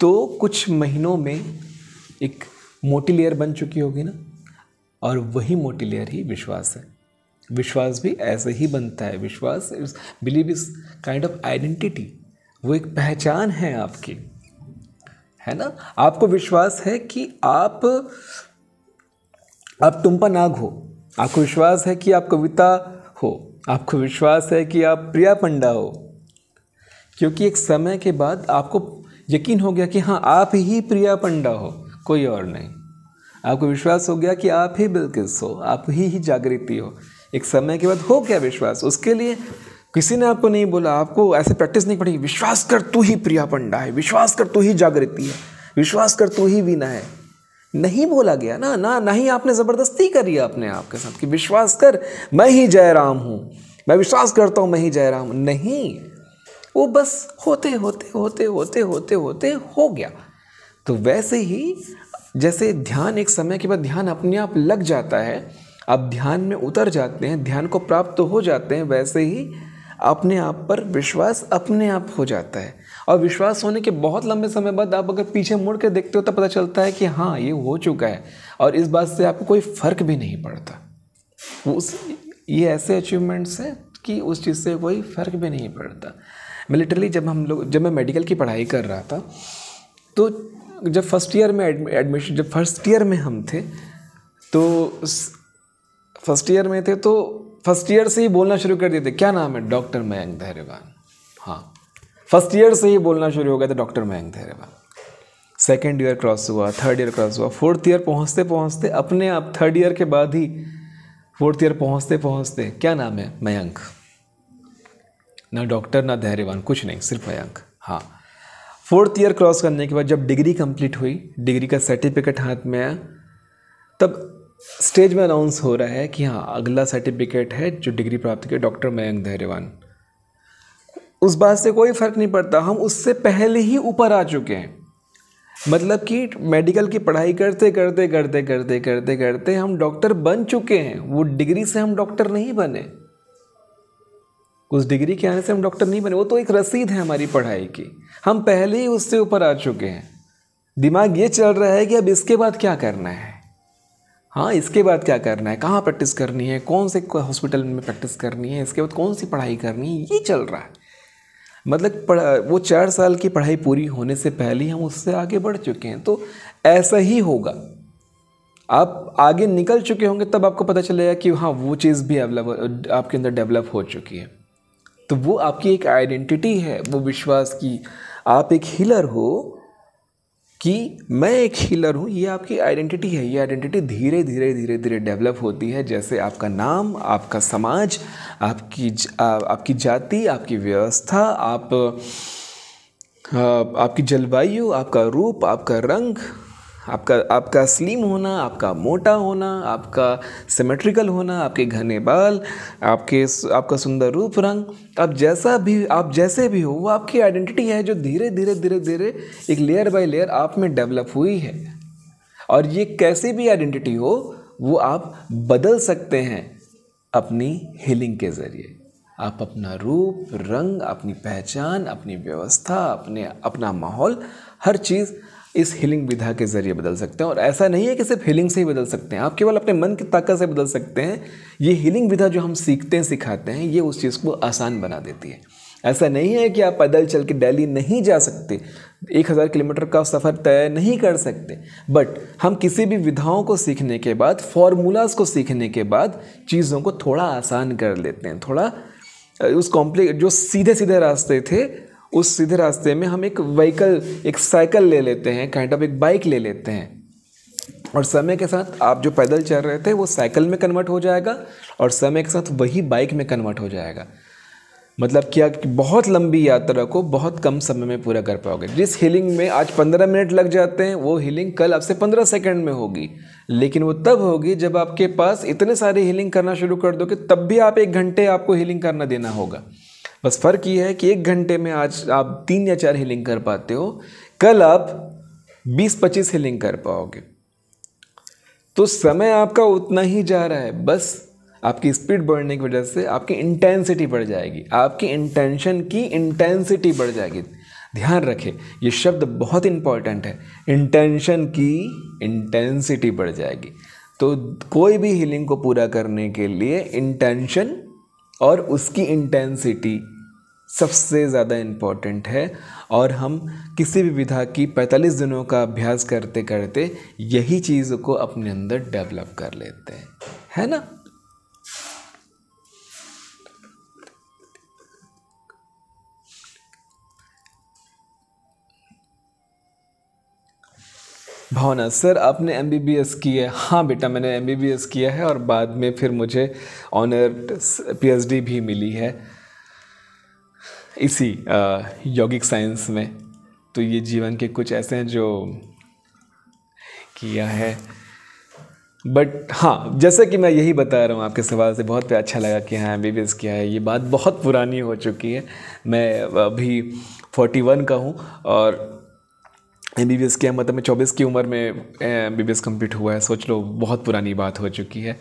तो कुछ महीनों में एक मोटी लेयर बन चुकी होगी ना और वही मोटी लेयर ही विश्वास है विश्वास भी ऐसे ही बनता है विश्वास believe is kind of identity वो एक पहचान है आपकी है ना आपको विश्वास है कि आप आप टुम्पा नाग हो आपको विश्वास है कि आप कविता हो आपको विश्वास है कि आप प्रिया पंडा हो क्योंकि एक समय के बाद आपको यकीन हो गया कि हाँ आप ही प्रिया पंडा हो कोई और नहीं आपको विश्वास हो गया कि आप ही बिल्किस हो आप ही ही जागृति हो एक समय के बाद हो क्या विश्वास उसके लिए किसी ने आपको नहीं बोला आपको ऐसे प्रैक्टिस नहीं पड़ेगी विश्वास कर तू ही प्रिया पंडा है विश्वास कर तू ही जागृति है विश्वास कर तू ही वीना है नहीं बोला गया ना ना ना ही आपने ज़बरदस्ती करी अपने आपके साथ कि विश्वास कर मैं ही जयराम हूँ मैं विश्वास करता हूँ मैं ही जयराम नहीं वो बस होते होते होते होते होते होते हो गया तो वैसे ही जैसे ध्यान एक समय के बाद ध्यान अपने आप लग जाता है आप ध्यान में उतर जाते हैं ध्यान को प्राप्त तो हो जाते हैं वैसे ही अपने आप पर विश्वास अपने आप हो जाता है और विश्वास होने के बहुत लंबे समय बाद आप अगर पीछे मुड़ के देखते हो तो पता चलता है कि हाँ ये हो चुका है और इस बात से आपको कोई फ़र्क भी नहीं पड़ता उस ये ऐसे अचीवमेंट्स हैं कि उस चीज़ से कोई फ़र्क भी नहीं पड़ता मिलिटरली जब हम लोग जब मैं मेडिकल की पढ़ाई कर रहा था तो जब फर्स्ट ईयर में एडमिशन जब फर्स्ट ईयर में हम थे तो फर्स्ट ईयर में थे तो फर्स्ट ईयर से ही बोलना शुरू कर दिए थे क्या नाम है डॉक्टर मयंक धैर्यवान हाँ फर्स्ट ईयर से ही बोलना शुरू हो गया था डॉक्टर मयंक धैर्यवान सेकेंड ईयर क्रॉस हुआ थर्ड ईयर क्रॉस हुआ फोर्थ ईयर पहुँचते पहुँचते अपने आप थर्ड ईयर के बाद ही फोर्थ ईयर पहुँचते पहुँचते क्या नाम है मयंक ना डॉक्टर ना धैर्यवान कुछ नहीं सिर्फ मयंक हाँ फोर्थ ईयर क्रॉस करने के बाद जब डिग्री कंप्लीट हुई डिग्री का सर्टिफिकेट हाथ में आया तब स्टेज में अनाउंस हो रहा है कि हाँ अगला सर्टिफिकेट है जो डिग्री प्राप्त किया डॉक्टर मयंक धैर्यवान उस बात से कोई फ़र्क नहीं पड़ता हम उससे पहले ही ऊपर आ चुके हैं मतलब कि मेडिकल की पढ़ाई करते करते करते करते करते करते हम डॉक्टर बन चुके हैं वो डिग्री से हम डॉक्टर नहीं बने उस डिग्री के आने से हम डॉक्टर नहीं बने वो तो एक रसीद है हमारी पढ़ाई की हम पहले ही उससे ऊपर आ चुके हैं दिमाग ये चल रहा है कि अब इसके बाद क्या करना है हाँ इसके बाद क्या करना है कहाँ प्रैक्टिस करनी है कौन से हॉस्पिटल में प्रैक्टिस करनी है इसके बाद कौन सी पढ़ाई करनी है ये चल रहा है मतलब वो चार साल की पढ़ाई पूरी होने से पहले हम उससे आगे बढ़ चुके हैं तो ऐसा ही होगा आप आगे निकल चुके होंगे तब आपको पता चलेगा कि हाँ वो चीज़ भी अवेलेबल आपके अंदर डेवलप हो चुकी है तो वो आपकी एक आइडेंटिटी है वो विश्वास की आप एक हीलर हो कि मैं एक हीलर हूँ ये आपकी आइडेंटिटी है ये आइडेंटिटी धीरे धीरे धीरे धीरे डेवलप होती है जैसे आपका नाम आपका समाज आपकी आ, आपकी जाति आपकी व्यवस्था आप आपकी जलवायु आपका रूप आपका रंग आपका आपका स्लिम होना आपका मोटा होना आपका सिमेट्रिकल होना आपके घने बाल आपके आपका सुंदर रूप रंग आप जैसा भी आप जैसे भी हो वो आपकी आइडेंटिटी है जो धीरे धीरे धीरे धीरे एक लेयर बाय लेयर आप में डेवलप हुई है और ये कैसी भी आइडेंटिटी हो वो आप बदल सकते हैं अपनी हीलिंग के ज़रिए आप अपना रूप रंग अपनी पहचान अपनी व्यवस्था अपने अपना माहौल हर चीज़ इस हीलिंग विधा के जरिए बदल सकते हैं और ऐसा नहीं है कि सिर्फ हीलिंग से ही बदल सकते हैं आप केवल अपने मन की ताकत से बदल सकते हैं ये हीलिंग विधा जो हम सीखते हैं सिखाते हैं ये उस चीज़ को आसान बना देती है ऐसा नहीं है कि आप पैदल चल के दिल्ली नहीं जा सकते एक हज़ार किलोमीटर का सफ़र तय नहीं कर सकते बट हम किसी भी विधाओं को सीखने के बाद फॉर्मूलाज को सीखने के बाद चीज़ों को थोड़ा आसान कर लेते हैं थोड़ा उस कॉम्प्लेक्स जो सीधे सीधे रास्ते थे उस सीधे रास्ते में हम एक व्हीकल एक साइकिल ले लेते हैं काइंड ऑफ एक बाइक ले लेते हैं और समय के साथ आप जो पैदल चल रहे थे वो साइकिल में कन्वर्ट हो जाएगा और समय के साथ वही बाइक में कन्वर्ट हो जाएगा मतलब क्या बहुत लंबी यात्रा को बहुत कम समय में पूरा कर पाओगे जिस हीलिंग में आज पंद्रह मिनट लग जाते हैं वो हीलिंग कल आपसे पंद्रह सेकंड में होगी लेकिन वो तब होगी जब आपके पास इतने सारे हीलिंग करना शुरू कर दोगे तब भी आप एक घंटे आपको हीलिंग करना देना होगा बस फ़र्क ये है कि एक घंटे में आज आप तीन या चार हीलिंग कर पाते हो कल आप बीस पच्चीस हिलिंग कर पाओगे तो समय आपका उतना ही जा रहा है बस आपकी स्पीड बढ़ने की वजह से आपकी इंटेंसिटी बढ़ जाएगी आपकी इंटेंशन की इंटेंसिटी बढ़ जाएगी ध्यान रखें ये शब्द बहुत इंपॉर्टेंट है इंटेंशन की इंटेंसिटी बढ़ जाएगी तो कोई भी हीलिंग को पूरा करने के लिए इंटेंशन और उसकी इंटेंसिटी सबसे ज़्यादा इम्पॉर्टेंट है और हम किसी भी विधा की 45 दिनों का अभ्यास करते करते यही चीज़ को अपने अंदर डेवलप कर लेते हैं है ना भावना सर आपने एम बी बी एस किया है हाँ बेटा मैंने एम बी बी एस किया है और बाद में फिर मुझे ऑनर पी एच डी भी मिली है इसी यौगिक साइंस में तो ये जीवन के कुछ ऐसे हैं जो किया है बट हाँ जैसे कि मैं यही बता रहा हूँ आपके सवाल से बहुत अच्छा लगा कि हाँ एम बी किया है ये बात बहुत पुरानी हो चुकी है मैं अभी 41 का हूँ और एम बी बी एस किया मतलब मैं चौबीस की उम्र में M B B S complete हुआ है सोच लो बहुत पुरानी बात हो चुकी है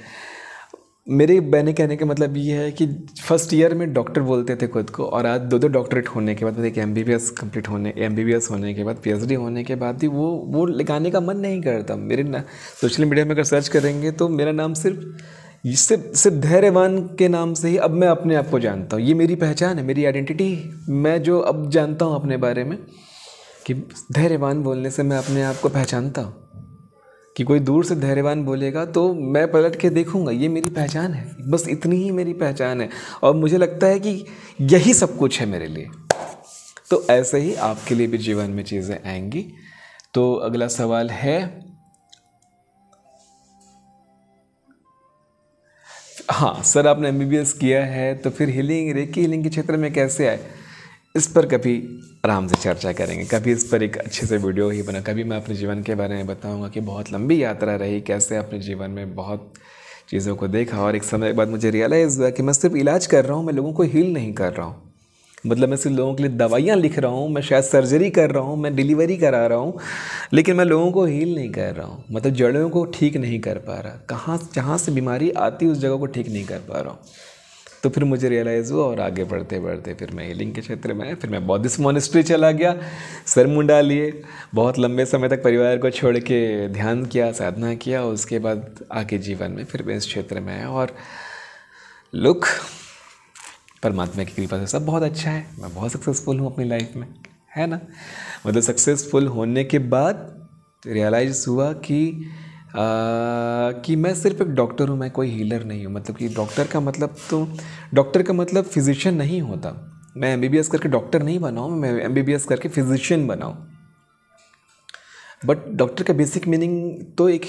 मेरे बहने कहने का मतलब ये है कि फर्स्ट ईयर में डॉक्टर बोलते थे खुद को और आज दो दो डॉक्टरेट होने के बाद एक M B B S complete होने एम बी बी एस होने के बाद पी एच डी होने के बाद भी वो वो लगाने का मन नहीं करता मेरे ना सोशल मीडिया में अगर सर्च करेंगे तो मेरा नाम सिर्फ सिर्फ सिर्फ धैर्यवान के नाम से ही अब मैं अपने आप को जानता हूँ ये मेरी पहचान है मेरी आइडेंटिटी मैं जो अब जानता हूँ अपने बारे में कि धैर्यवान बोलने से मैं अपने आप को पहचानता हूँ कि कोई दूर से धैर्यवान बोलेगा तो मैं पलट के देखूंगा ये मेरी पहचान है बस इतनी ही मेरी पहचान है और मुझे लगता है कि यही सब कुछ है मेरे लिए तो ऐसे ही आपके लिए भी जीवन में चीज़ें आएंगी तो अगला सवाल है हाँ सर आपने एम किया है तो फिर हीलिंग रेकी हीलिंग के क्षेत्र में कैसे आए इस पर कभी आराम से चर्चा करेंगे कभी इस पर एक अच्छे से वीडियो ही बना कभी मैं अपने जीवन के बारे में बताऊंगा कि बहुत लंबी यात्रा रही कैसे अपने जीवन में बहुत चीज़ों को देखा और एक समय के बाद मुझे रियलाइज़ हुआ कि मैं सिर्फ इलाज कर रहा हूँ मैं लोगों को हील नहीं कर रहा हूँ मतलब मैं सिर्फ लोगों के लिए दवाइयाँ लिख रहा हूँ मैं शायद सर्जरी कर रहा हूँ मैं डिलीवरी करा रहा हूँ लेकिन मैं लोगों को हील नहीं कर रहा हूँ मतलब जड़ों को ठीक नहीं कर पा रहा कहाँ जहाँ से बीमारी आती उस जगह को ठीक नहीं कर पा रहा हूँ तो फिर मुझे रियलाइज़ हुआ और आगे बढ़ते बढ़ते फिर मैं हीलिंग के क्षेत्र में आया फिर मैं बौद्धिस्ट मोनिस्ट्री चला गया सर मुंडा लिए बहुत लंबे समय तक परिवार को छोड़ के ध्यान किया साधना किया उसके बाद आगे जीवन में फिर मैं इस क्षेत्र में आया और लुक परमात्मा की कृपा से सब बहुत अच्छा है मैं बहुत सक्सेसफुल हूँ अपनी लाइफ में है ना मतलब सक्सेसफुल होने के बाद रियलाइज़ हुआ कि कि मैं सिर्फ एक डॉक्टर हूँ मैं कोई हीलर नहीं हूँ मतलब कि डॉक्टर का मतलब तो डॉक्टर का मतलब फिजिशियन नहीं होता मैं एम करके डॉक्टर नहीं बनाऊँ मैं एम करके फिजिशियन बनाऊँ बट डॉक्टर का बेसिक मीनिंग तो एक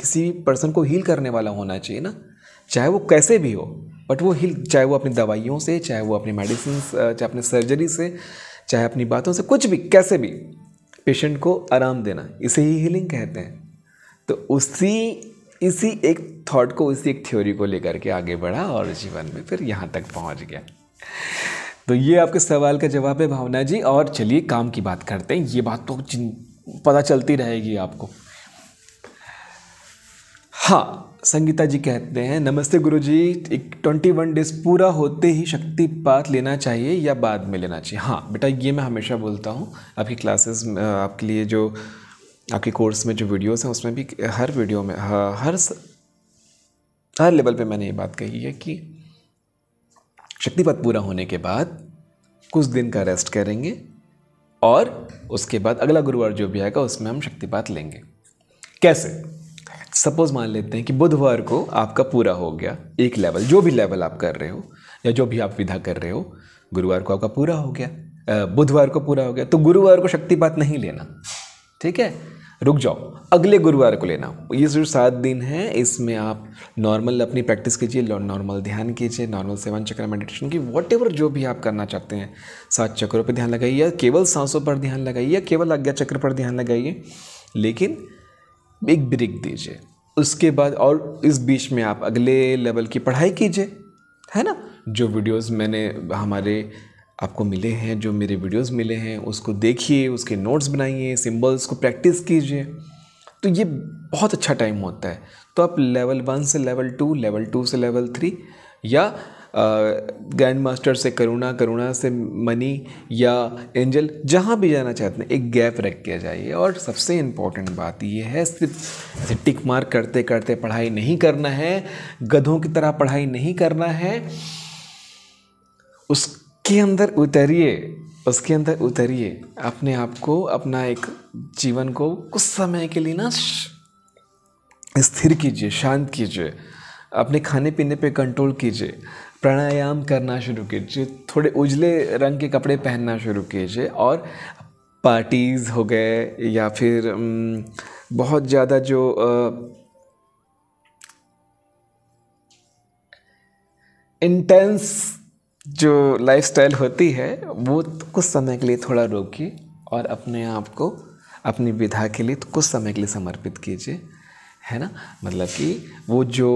किसी पर्सन को हील करने वाला होना चाहिए ना चाहे वो कैसे भी हो बट वो हील चाहे वो अपनी दवाइयों से चाहे वो अपनी मेडिसिन चाहे अपनी सर्जरी से चाहे अपनी बातों से कुछ भी कैसे भी पेशेंट को आराम देना इसे ही हीलिंग कहते हैं तो उसी इसी एक थॉट को उसी एक थ्योरी को लेकर के आगे बढ़ा और जीवन में फिर यहाँ तक पहुँच गया तो ये आपके सवाल का जवाब है भावना जी और चलिए काम की बात करते हैं ये बात तो पता चलती रहेगी आपको हाँ संगीता जी कहते हैं नमस्ते गुरु जी एक ट्वेंटी वन डेज पूरा होते ही शक्ति पात लेना चाहिए या बाद में लेना चाहिए हाँ बेटा ये मैं हमेशा बोलता हूँ आपकी क्लासेस आपके लिए जो आपके कोर्स में जो वीडियोस हैं उसमें भी हर वीडियो में हर हर लेवल पे मैंने ये बात कही है कि शक्तिपथ पूरा होने के बाद कुछ दिन का रेस्ट करेंगे और उसके बाद अगला गुरुवार जो भी आएगा उसमें हम शक्तिपात लेंगे कैसे सपोज़ मान लेते हैं कि बुधवार को आपका पूरा हो गया एक लेवल जो भी लेवल आप कर रहे हो या जो भी आप विधा कर रहे हो गुरुवार को आपका पूरा हो गया बुधवार को पूरा हो गया तो गुरुवार को शक्तिपात नहीं लेना ठीक है रुक जाओ अगले गुरुवार को लेना ये जो सात दिन है इसमें आप नॉर्मल अपनी प्रैक्टिस कीजिए नॉर्मल ध्यान कीजिए नॉर्मल सेवन चक्र मेडिटेशन की वॉट जो भी आप करना चाहते हैं सात चक्रों पर ध्यान लगाइए या केवल सांसों पर ध्यान लगाइए या केवल आज्ञा चक्र पर ध्यान लगाइए लेकिन एक ब्रेक दीजिए उसके बाद और इस बीच में आप अगले लेवल की पढ़ाई कीजिए है ना जो वीडियोस मैंने हमारे आपको मिले हैं जो मेरे वीडियोस मिले हैं उसको देखिए उसके नोट्स बनाइए सिंबल्स को प्रैक्टिस कीजिए तो ये बहुत अच्छा टाइम होता है तो आप लेवल वन से लेवल टू लेवल टू से लेवल थ्री या ग्रैंड मास्टर से करुणा करुणा से मनी या एंजल जहाँ भी जाना चाहते हैं एक गैप रख के जाइए और सबसे इम्पॉर्टेंट बात यह है सिर्फ ऐसे टिक मार्क करते करते पढ़ाई नहीं करना है गधों की तरह पढ़ाई नहीं करना है उस उसके अंदर उतरिए उसके अंदर उतरिए अपने आप को अपना एक जीवन को कुछ समय के लिए ना स्थिर कीजिए शांत कीजिए अपने खाने पीने पे कंट्रोल कीजिए प्राणायाम करना शुरू कीजिए थोड़े उजले रंग के कपड़े पहनना शुरू कीजिए और पार्टीज़ हो गए या फिर बहुत ज़्यादा जो इंटेंस जो लाइफस्टाइल होती है वो तो कुछ समय के लिए थोड़ा रोकिए और अपने आप को अपनी विधा के लिए तो कुछ समय के लिए समर्पित कीजिए है ना मतलब कि वो जो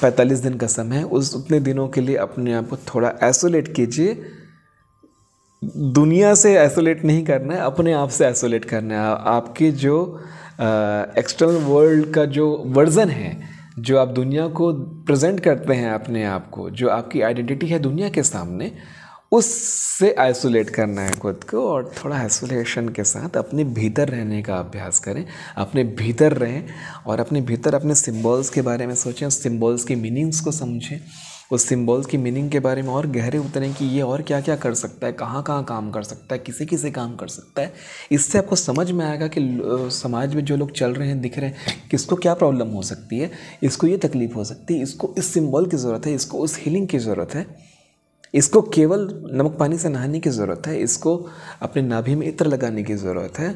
पैंतालीस दिन का समय है उस उतने दिनों के लिए अपने आप को थोड़ा आइसोलेट कीजिए दुनिया से आइसोलेट नहीं करना है अपने आप से आइसोलेट करना है आपके जो एक्सटर्नल वर्ल्ड का जो वर्जन है जो आप दुनिया को प्रेजेंट करते हैं अपने आप को जो आपकी आइडेंटिटी है दुनिया के सामने उससे आइसोलेट करना है खुद को और थोड़ा आइसोलेशन के साथ अपने भीतर रहने का अभ्यास करें अपने भीतर रहें और अपने भीतर अपने सिंबल्स के बारे में सोचें सिंबल्स की मीनिंग्स को समझें उस सिंबल्स की मीनिंग के बारे में और गहरे उतरें कि ये और क्या क्या कर सकता है कहाँ कहाँ काम कर सकता है किसे किसे काम कर सकता है इससे आपको समझ में आएगा कि समाज में जो लोग चल रहे हैं दिख रहे हैं किसको क्या प्रॉब्लम हो सकती है इसको ये तकलीफ़ हो सकती है इसको इस सिम्बॉल की ज़रूरत है इसको उस हीलिंग की ज़रूरत है इसको केवल नमक पानी से नहाने की ज़रूरत है इसको अपने नाभि में इत्र लगाने की ज़रूरत है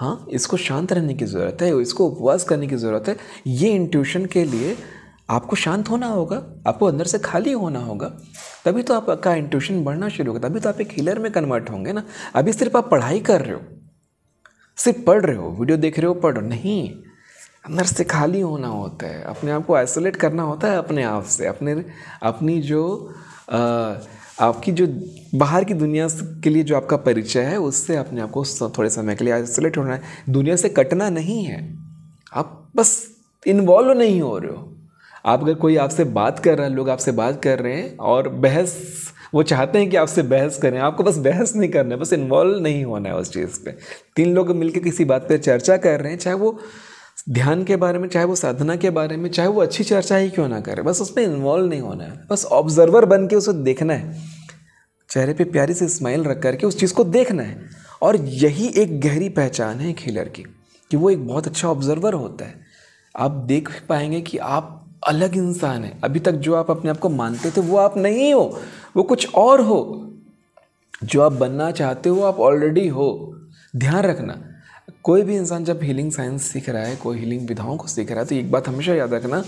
हाँ इसको शांत रहने की ज़रूरत है इसको उपवास करने की ज़रूरत है ये इंट्यूशन के लिए आपको शांत होना होगा आपको अंदर से खाली होना होगा तभी तो आपका इंट्यूशन बढ़ना शुरू होगा तभी तो आप एक हीलर में कन्वर्ट होंगे ना अभी सिर्फ आप पढ़ाई कर रहे हो सिर्फ पढ़ रहे हो वीडियो देख रहे हो पढ़ रहे हो नहीं अंदर से खाली होना होता है अपने आप को आइसोलेट करना होता है अपने आप से अपने अपनी जो आ, आपकी जो बाहर की दुनिया के लिए जो आपका परिचय है उससे अपने आप को थोड़े समय के लिए आइसोलेट होना है दुनिया से कटना नहीं है आप बस इन्वॉल्व नहीं हो रहे हो आप अगर कोई आपसे बात कर रहा है लोग आपसे बात कर रहे हैं और बहस वो चाहते हैं कि आपसे बहस करें आपको बस बहस नहीं करना है बस इन्वॉल्व नहीं होना है उस चीज़ पे तीन लोग मिलकर किसी बात पे चर्चा कर रहे हैं चाहे वो ध्यान के बारे में चाहे वो साधना के बारे में चाहे वो अच्छी चर्चा ही क्यों ना करे बस उसमें इन्वॉल्व नहीं होना है बस ऑब्जर्वर बन के उसे देखना है चेहरे पे प्यारी से स्माइल रख करके उस चीज़ को देखना है और यही एक गहरी पहचान है एक हीलर की कि वो एक बहुत अच्छा ऑब्जर्वर होता है आप देख पाएंगे कि आप अलग इंसान है अभी तक जो आप अपने आप को मानते थे वो आप नहीं हो वो कुछ और हो जो आप बनना चाहते हो आप ऑलरेडी हो ध्यान रखना कोई भी इंसान जब हीलिंग साइंस सीख रहा है कोई हीलिंग विधाओं को सीख रहा है तो एक बात हमेशा याद रखना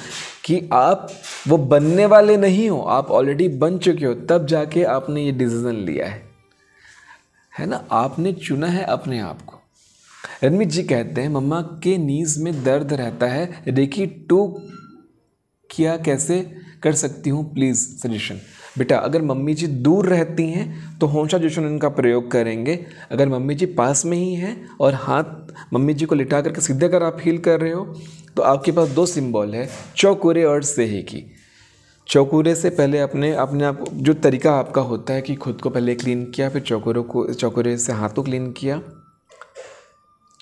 कि आप वो बनने वाले नहीं हो आप ऑलरेडी बन चुके हो तब जाके आपने ये डिसीज़न लिया है है ना आपने चुना है अपने आप को रणमित जी कहते हैं मम्मा के नीज़ में दर्द रहता है रेकी टू क्या कैसे कर सकती हूँ प्लीज़ सजेशन बेटा अगर मम्मी जी दूर रहती हैं तो होंशा जोशन का प्रयोग करेंगे अगर मम्मी जी पास में ही हैं और हाथ मम्मी जी को लिटा करके सीधे कर आप हील कर रहे हो तो आपके पास दो सिंबल है चौकुरे और सेहे की चौकुरे से पहले अपने अपने आप जो तरीका आपका होता है कि खुद को पहले क्लीन किया फिर चौकुरों को चौकुरे से हाथों क्लीन किया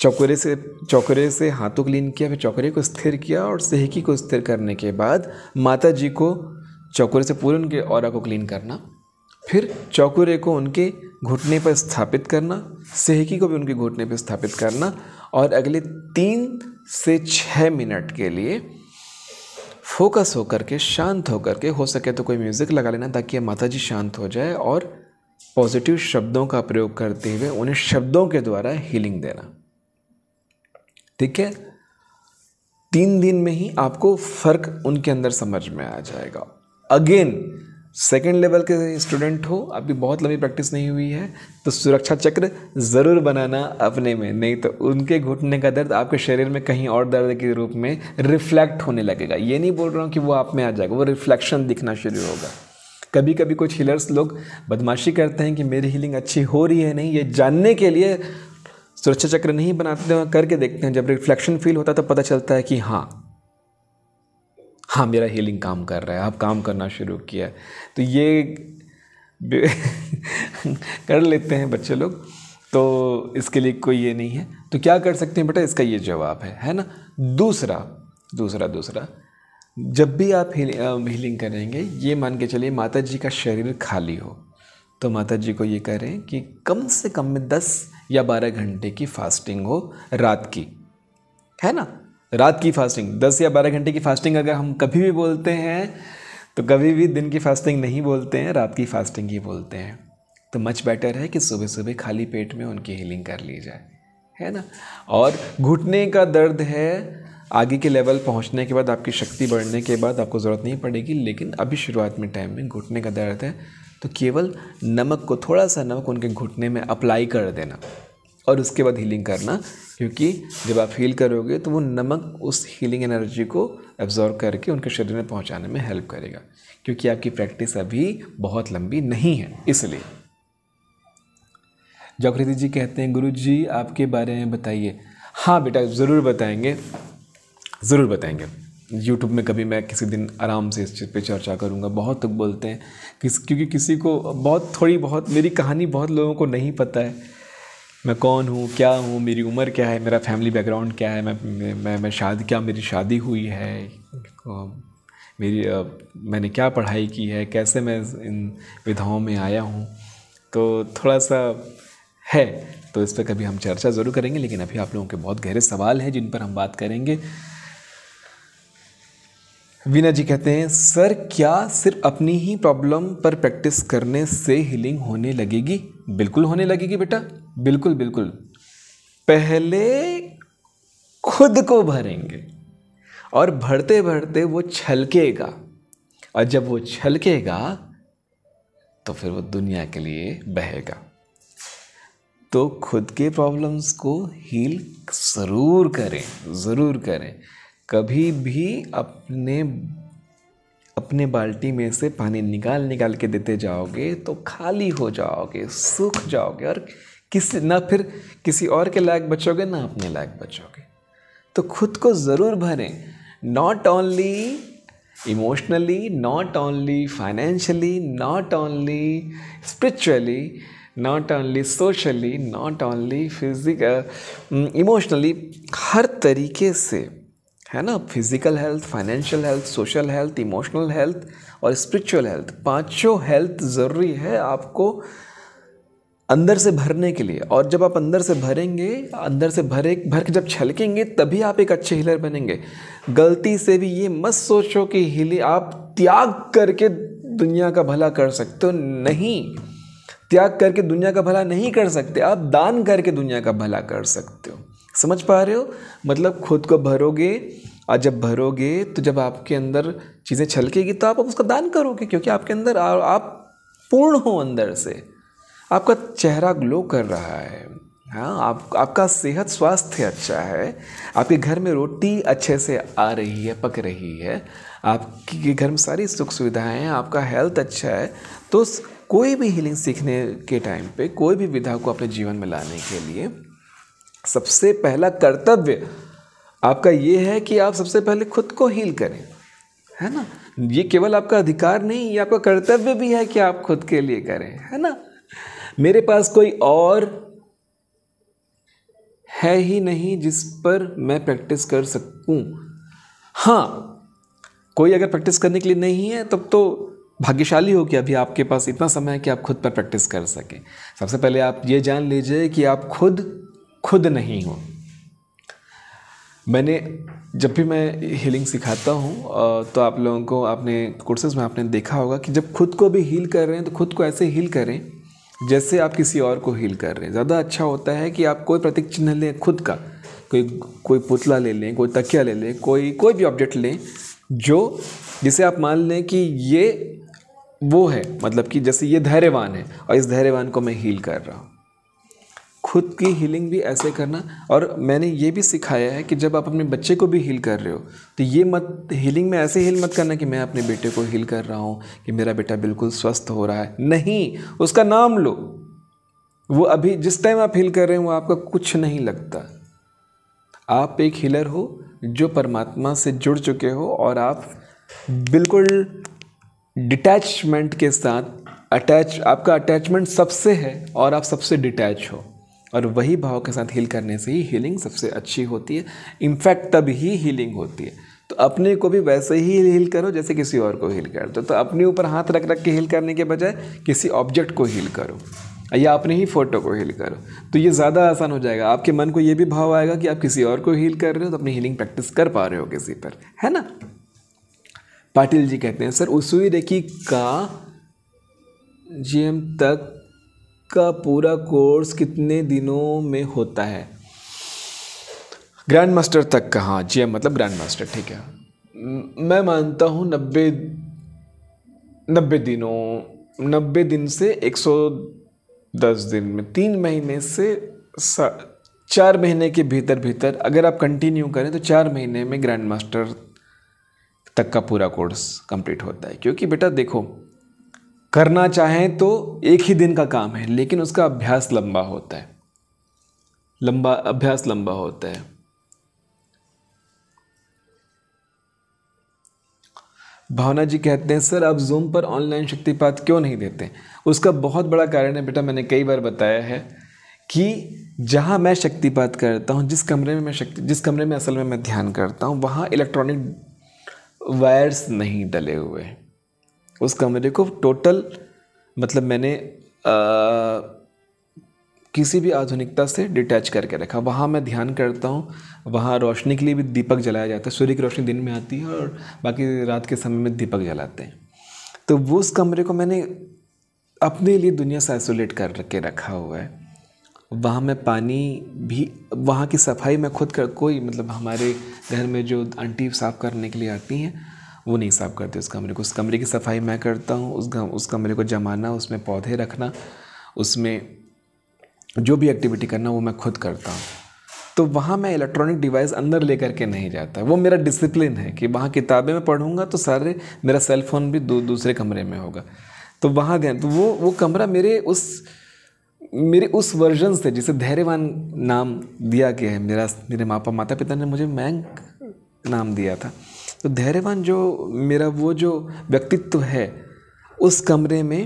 चौकरे से चौकरे से हाथों क्लीन किया फिर चौकरे को स्थिर किया और सहकी को स्थिर करने के बाद माता जी को चौकरे से पूरे उनके और को क्लीन करना फिर चौकुरे को उनके घुटने पर स्थापित करना सहकी को भी उनके घुटने पर स्थापित करना और अगले तीन से छः मिनट के लिए फोकस होकर के शांत होकर के हो सके तो कोई म्यूज़िक लगा लेना ताकि माता जी शांत हो जाए और पॉजिटिव शब्दों का प्रयोग करते हुए उन्हें शब्दों के द्वारा हीलिंग देना ठीक है तीन दिन में ही आपको फ़र्क उनके अंदर समझ में आ जाएगा अगेन सेकेंड लेवल के स्टूडेंट हो अभी बहुत लंबी प्रैक्टिस नहीं हुई है तो सुरक्षा चक्र ज़रूर बनाना अपने में नहीं तो उनके घुटने का दर्द आपके शरीर में कहीं और दर्द के रूप में रिफ्लेक्ट होने लगेगा ये नहीं बोल रहा हूँ कि वो आप में आ जाएगा वो रिफ्लेक्शन दिखना शुरू होगा कभी कभी कुछ हीलर्स लोग बदमाशी करते हैं कि मेरी हीलिंग अच्छी हो रही है नहीं ये जानने के लिए सुरक्षा चक्र नहीं बनाते हैं करके देखते हैं जब रिफ्लेक्शन फील होता है तो पता चलता है कि हाँ हाँ मेरा हीलिंग काम कर रहा है अब काम करना शुरू किया तो ये [LAUGHS] कर लेते हैं बच्चे लोग तो इसके लिए कोई ये नहीं है तो क्या कर सकते हैं बेटा इसका ये जवाब है है ना दूसरा दूसरा दूसरा जब भी आप हीलिंग करेंगे ये मान के चलिए माता जी का शरीर खाली हो तो माता जी को ये कह रहे हैं कि कम से कम में दस या बारह घंटे की फास्टिंग हो रात की है ना रात की फास्टिंग दस या बारह घंटे की फास्टिंग अगर हम कभी भी बोलते हैं तो कभी भी दिन की फास्टिंग नहीं बोलते हैं रात की फास्टिंग ही बोलते हैं तो मच बेटर है कि सुबह सुबह खाली पेट में उनकी हीलिंग कर ली जाए है ना और घुटने का दर्द है आगे के लेवल पहुंचने के बाद आपकी शक्ति बढ़ने के बाद आपको ज़रूरत नहीं पड़ेगी लेकिन अभी शुरुआत में टाइम में घुटने का दर्द है तो केवल नमक को थोड़ा सा नमक उनके घुटने में अप्लाई कर देना और उसके बाद हीलिंग करना क्योंकि जब आप हील करोगे तो वो नमक उस हीलिंग एनर्जी को एब्जॉर्व करके उनके शरीर में पहुंचाने में हेल्प करेगा क्योंकि आपकी प्रैक्टिस अभी बहुत लंबी नहीं है इसलिए जोकृति जी कहते हैं गुरु जी आपके बारे में बताइए हाँ बेटा ज़रूर बताएंगे ज़रूर बताएंगे यूट्यूब में कभी मैं किसी दिन आराम से इस चीज़ पर चर्चा करूँगा बहुत लोग बोलते हैं किस क्योंकि किसी को बहुत थोड़ी बहुत मेरी कहानी बहुत लोगों को नहीं पता है मैं कौन हूँ क्या हूँ मेरी उम्र क्या है मेरा फैमिली बैकग्राउंड क्या है मैं मैं मैं शादी क्या मेरी शादी हुई है मेरी मैंने क्या पढ़ाई की है कैसे मैं इन विधाओं में आया हूँ तो थोड़ा सा है तो इस पर कभी हम चर्चा ज़रूर करेंगे लेकिन अभी आप लोगों के बहुत गहरे सवाल हैं जिन पर हम बात करेंगे वीना जी कहते हैं सर क्या सिर्फ अपनी ही प्रॉब्लम पर प्रैक्टिस करने से हीलिंग होने लगेगी बिल्कुल होने लगेगी बेटा बिल्कुल बिल्कुल पहले खुद को भरेंगे और भरते भरते वो छलकेगा और जब वो छलकेगा तो फिर वो दुनिया के लिए बहेगा तो खुद के प्रॉब्लम्स को हील ज़रूर करें ज़रूर करें कभी भी अपने अपने बाल्टी में से पानी निकाल निकाल के देते जाओगे तो खाली हो जाओगे सूख जाओगे और किसी ना फिर किसी और के लायक बचोगे ना अपने लायक बचोगे तो खुद को ज़रूर भरें not only emotionally not only financially not only spiritually not only socially not only physic emotionally हर तरीके से है ना physical health financial health social health emotional health और स्पिरिचुअल हेल्थ पांचों हेल्थ ज़रूरी है आपको अंदर से भरने के लिए और जब आप अंदर से भरेंगे अंदर से भरे भर के जब छलकेंगे तभी आप एक अच्छे हीलर बनेंगे गलती से भी ये मत सोचो कि हिले आप त्याग करके दुनिया का भला कर सकते हो नहीं त्याग करके दुनिया का भला नहीं कर सकते आप दान करके दुनिया का भला कर सकते हो समझ पा रहे हो मतलब खुद को भरोगे और जब भरोगे तो जब आपके अंदर चीज़ें छलकेगी तो आप उसका दान करोगे क्योंकि आपके अंदर आ, आप पूर्ण हो अंदर से आपका चेहरा ग्लो कर रहा है हाँ आप आपका सेहत स्वास्थ्य अच्छा है आपके घर में रोटी अच्छे से आ रही है पक रही है आपके घर में सारी सुख सुविधाएं हैं आपका हेल्थ अच्छा है तो कोई भी हीलिंग सीखने के टाइम पे कोई भी विधा को अपने जीवन में लाने के लिए सबसे पहला कर्तव्य आपका ये है कि आप सबसे पहले खुद को हील करें है ना ये केवल आपका अधिकार नहीं ये आपका कर्तव्य भी है कि आप खुद के लिए करें है ना मेरे पास कोई और है ही नहीं जिस पर मैं प्रैक्टिस कर सकूं हाँ कोई अगर प्रैक्टिस करने के लिए नहीं है तब तो भाग्यशाली हो कि अभी आपके पास इतना समय है कि आप खुद पर प्रैक्टिस कर सकें सबसे पहले आप ये जान लीजिए कि आप खुद खुद नहीं हूँ मैंने जब भी मैं हीलिंग सिखाता हूँ तो आप लोगों को आपने कोर्सेज में आपने देखा होगा कि जब खुद को भी हील कर रहे हैं तो खुद को ऐसे हील करें जैसे आप किसी और को हील कर रहे हैं ज़्यादा अच्छा होता है कि आप कोई प्रतीक चिन्ह लें खुद का कोई कोई पुतला ले लें कोई तकिया ले लें कोई कोई भी ऑब्जेक्ट लें जो जिसे आप मान लें कि ये वो है मतलब कि जैसे ये धैर्यवान है और इस धैर्यवान को मैं हील कर रहा हूँ खुद की हीलिंग भी ऐसे करना और मैंने ये भी सिखाया है कि जब आप अपने बच्चे को भी हील कर रहे हो तो ये मत हीलिंग में ऐसे हील मत करना कि मैं अपने बेटे को हील कर रहा हूँ कि मेरा बेटा बिल्कुल स्वस्थ हो रहा है नहीं उसका नाम लो वो अभी जिस टाइम आप हील कर रहे हो वो आपका कुछ नहीं लगता आप एक हीलर हो जो परमात्मा से जुड़ चुके हो और आप बिल्कुल डिटैचमेंट के साथ अटैच आपका अटैचमेंट सबसे है और आप सबसे डिटैच हो और वही भाव के साथ हील करने से ही हीलिंग सबसे अच्छी होती है इनफैक्ट तब ही हीलिंग होती है तो अपने को भी वैसे ही हील करो जैसे किसी और को हील कर दो तो अपने ऊपर हाथ रख रख के हील करने के बजाय किसी ऑब्जेक्ट को हील करो या अपने ही फ़ोटो को हील करो तो ये ज़्यादा आसान हो जाएगा आपके मन को ये भी भाव आएगा कि आप किसी और को हील कर रहे हो तो अपनी हीलिंग प्रैक्टिस कर पा रहे हो किसी पर है ना पाटिल जी कहते हैं सर उसूई रेखी का जीएम तक का पूरा कोर्स कितने दिनों में होता है ग्रैंड मास्टर तक का हाँ जी मतलब ग्रैंड मास्टर ठीक है मैं मानता हूँ नब्बे नब्बे दिनों नब्बे दिन से एक सौ दस दिन में तीन महीने से चार महीने के भीतर भीतर अगर आप कंटिन्यू करें तो चार महीने में ग्रैंड मास्टर तक का पूरा कोर्स कंप्लीट होता है क्योंकि बेटा देखो करना चाहें तो एक ही दिन का काम है लेकिन उसका अभ्यास लंबा होता है लंबा अभ्यास लंबा होता है भावना जी कहते हैं सर आप जूम पर ऑनलाइन शक्तिपात क्यों नहीं देते उसका बहुत बड़ा कारण है बेटा मैंने कई बार बताया है कि जहाँ मैं शक्तिपात करता हूँ जिस कमरे में मैं शक्ति जिस कमरे में असल में मैं ध्यान करता हूँ वहाँ इलेक्ट्रॉनिक वायर्स नहीं डले हुए हैं उस कमरे को टोटल मतलब मैंने आ, किसी भी आधुनिकता से डिटैच करके रखा वहाँ मैं ध्यान करता हूँ वहाँ रोशनी के लिए भी दीपक जलाया जाता है सूर्य की रोशनी दिन में आती है और बाकी रात के समय में दीपक जलाते हैं तो वो उस कमरे को मैंने अपने लिए दुनिया से आइसोलेट कर के रखा हुआ है वहाँ मैं पानी भी वहाँ की सफाई मैं खुद कर कोई मतलब हमारे घर में जो आंटी साफ़ करने के लिए आती हैं वो नहीं साफ़ करते उस कमरे को उस कमरे की सफाई मैं करता हूँ उस उस कमरे को जमाना उसमें पौधे रखना उसमें जो भी एक्टिविटी करना वो मैं खुद करता हूँ तो वहाँ मैं इलेक्ट्रॉनिक डिवाइस अंदर ले के नहीं जाता वो मेरा डिसिप्लिन है कि वहाँ किताबें मैं पढ़ूँगा तो सारे मेरा सेल फोन भी दू, दूसरे कमरे में होगा तो वहाँ गया तो वो वो कमरा मेरे उस मेरे उस वर्जन से जिसे धैर्यवान नाम दिया गया है मेरा मेरे मापा माता पिता ने मुझे मैंग नाम दिया था तो धैर्यवान जो मेरा वो जो व्यक्तित्व है उस कमरे में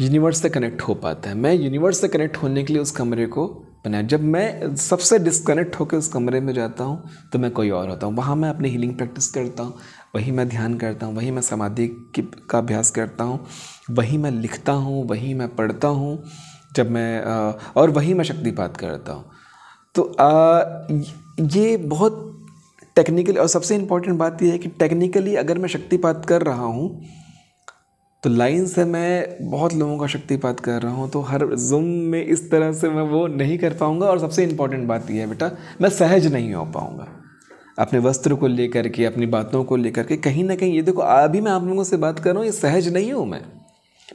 यूनिवर्स से कनेक्ट हो पाता है मैं यूनिवर्स से कनेक्ट होने के लिए उस कमरे को बनाया जब मैं सबसे डिस्कनेक्ट होकर उस कमरे में जाता हूँ तो मैं कोई और होता हूँ वहाँ मैं अपनी हीलिंग प्रैक्टिस करता हूँ वहीं मैं ध्यान करता हूँ वहीं मैं समाधि की का अभ्यास करता हूँ वहीं मैं लिखता हूँ वहीं मैं पढ़ता हूँ जब मैं और वहीं मैं शक्तिपात करता हूँ तो आ, ये बहुत टेक्निकली और सबसे इम्पॉर्टेंट बात यह है कि टेक्निकली अगर मैं शक्तिपात कर रहा हूँ तो लाइन से मैं बहुत लोगों का शक्तिपात कर रहा हूँ तो हर जूम में इस तरह से मैं वो नहीं कर पाऊँगा और सबसे इम्पॉर्टेंट बात यह है बेटा मैं सहज नहीं हो पाऊँगा अपने वस्त्र को लेकर के अपनी बातों को लेकर के कहीं ना कहीं ये देखो अभी मैं आप लोगों से बात कर रहा हूँ ये सहज नहीं हूँ मैं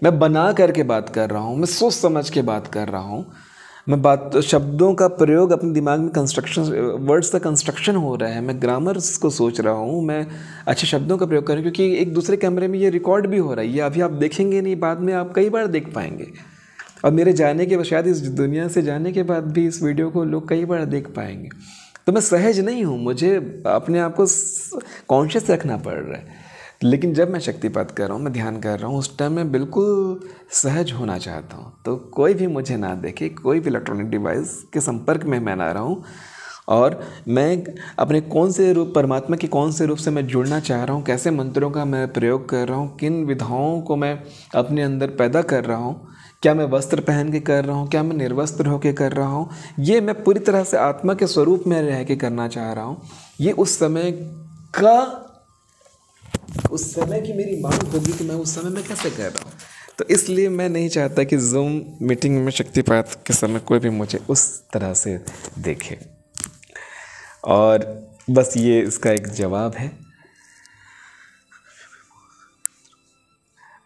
मैं बना करके बात कर रहा हूँ मैं सोच समझ के बात कर रहा हूँ मैं बात शब्दों का प्रयोग अपने दिमाग में कंस्ट्रक्शन वर्ड्स का कंस्ट्रक्शन हो रहा है मैं ग्रामर्स को सोच रहा हूँ मैं अच्छे शब्दों का प्रयोग कर रहा हूँ क्योंकि एक दूसरे कैमरे में ये रिकॉर्ड भी हो रहा है ये अभी आप देखेंगे नहीं बाद में आप कई बार देख पाएंगे और मेरे जाने के बाद शायद इस दुनिया से जाने के बाद भी इस वीडियो को लोग कई बार देख पाएंगे तो मैं सहज नहीं हूँ मुझे अपने आप को कॉन्शियस रखना पड़ रहा है लेकिन जब मैं शक्तिपात कर रहा हूँ मैं ध्यान कर रहा हूँ उस टाइम मैं बिल्कुल सहज होना चाहता हूँ तो कोई भी मुझे ना देखे कोई भी इलेक्ट्रॉनिक डिवाइस के संपर्क में मैं ना रहा हूँ और मैं अपने कौन से रूप परमात्मा के कौन से रूप से मैं जुड़ना चाह रहा हूँ कैसे मंत्रों का मैं प्रयोग कर रहा हूँ किन विधाओं को मैं अपने अंदर पैदा कर रहा हूँ क्या मैं वस्त्र पहन के कर रहा हूँ क्या मैं निर्वस्त्र होकर कर रहा हूँ ये मैं पूरी तरह से आत्मा के स्वरूप में रह के करना चाह रहा हूँ ये उस समय का उस समय की मेरी मांग होगी कि मैं उस समय में कैसे कर रहा हूँ तो इसलिए मैं नहीं चाहता कि जूम मीटिंग में शक्तिपात के समय कोई भी मुझे उस तरह से देखे और बस ये इसका एक जवाब है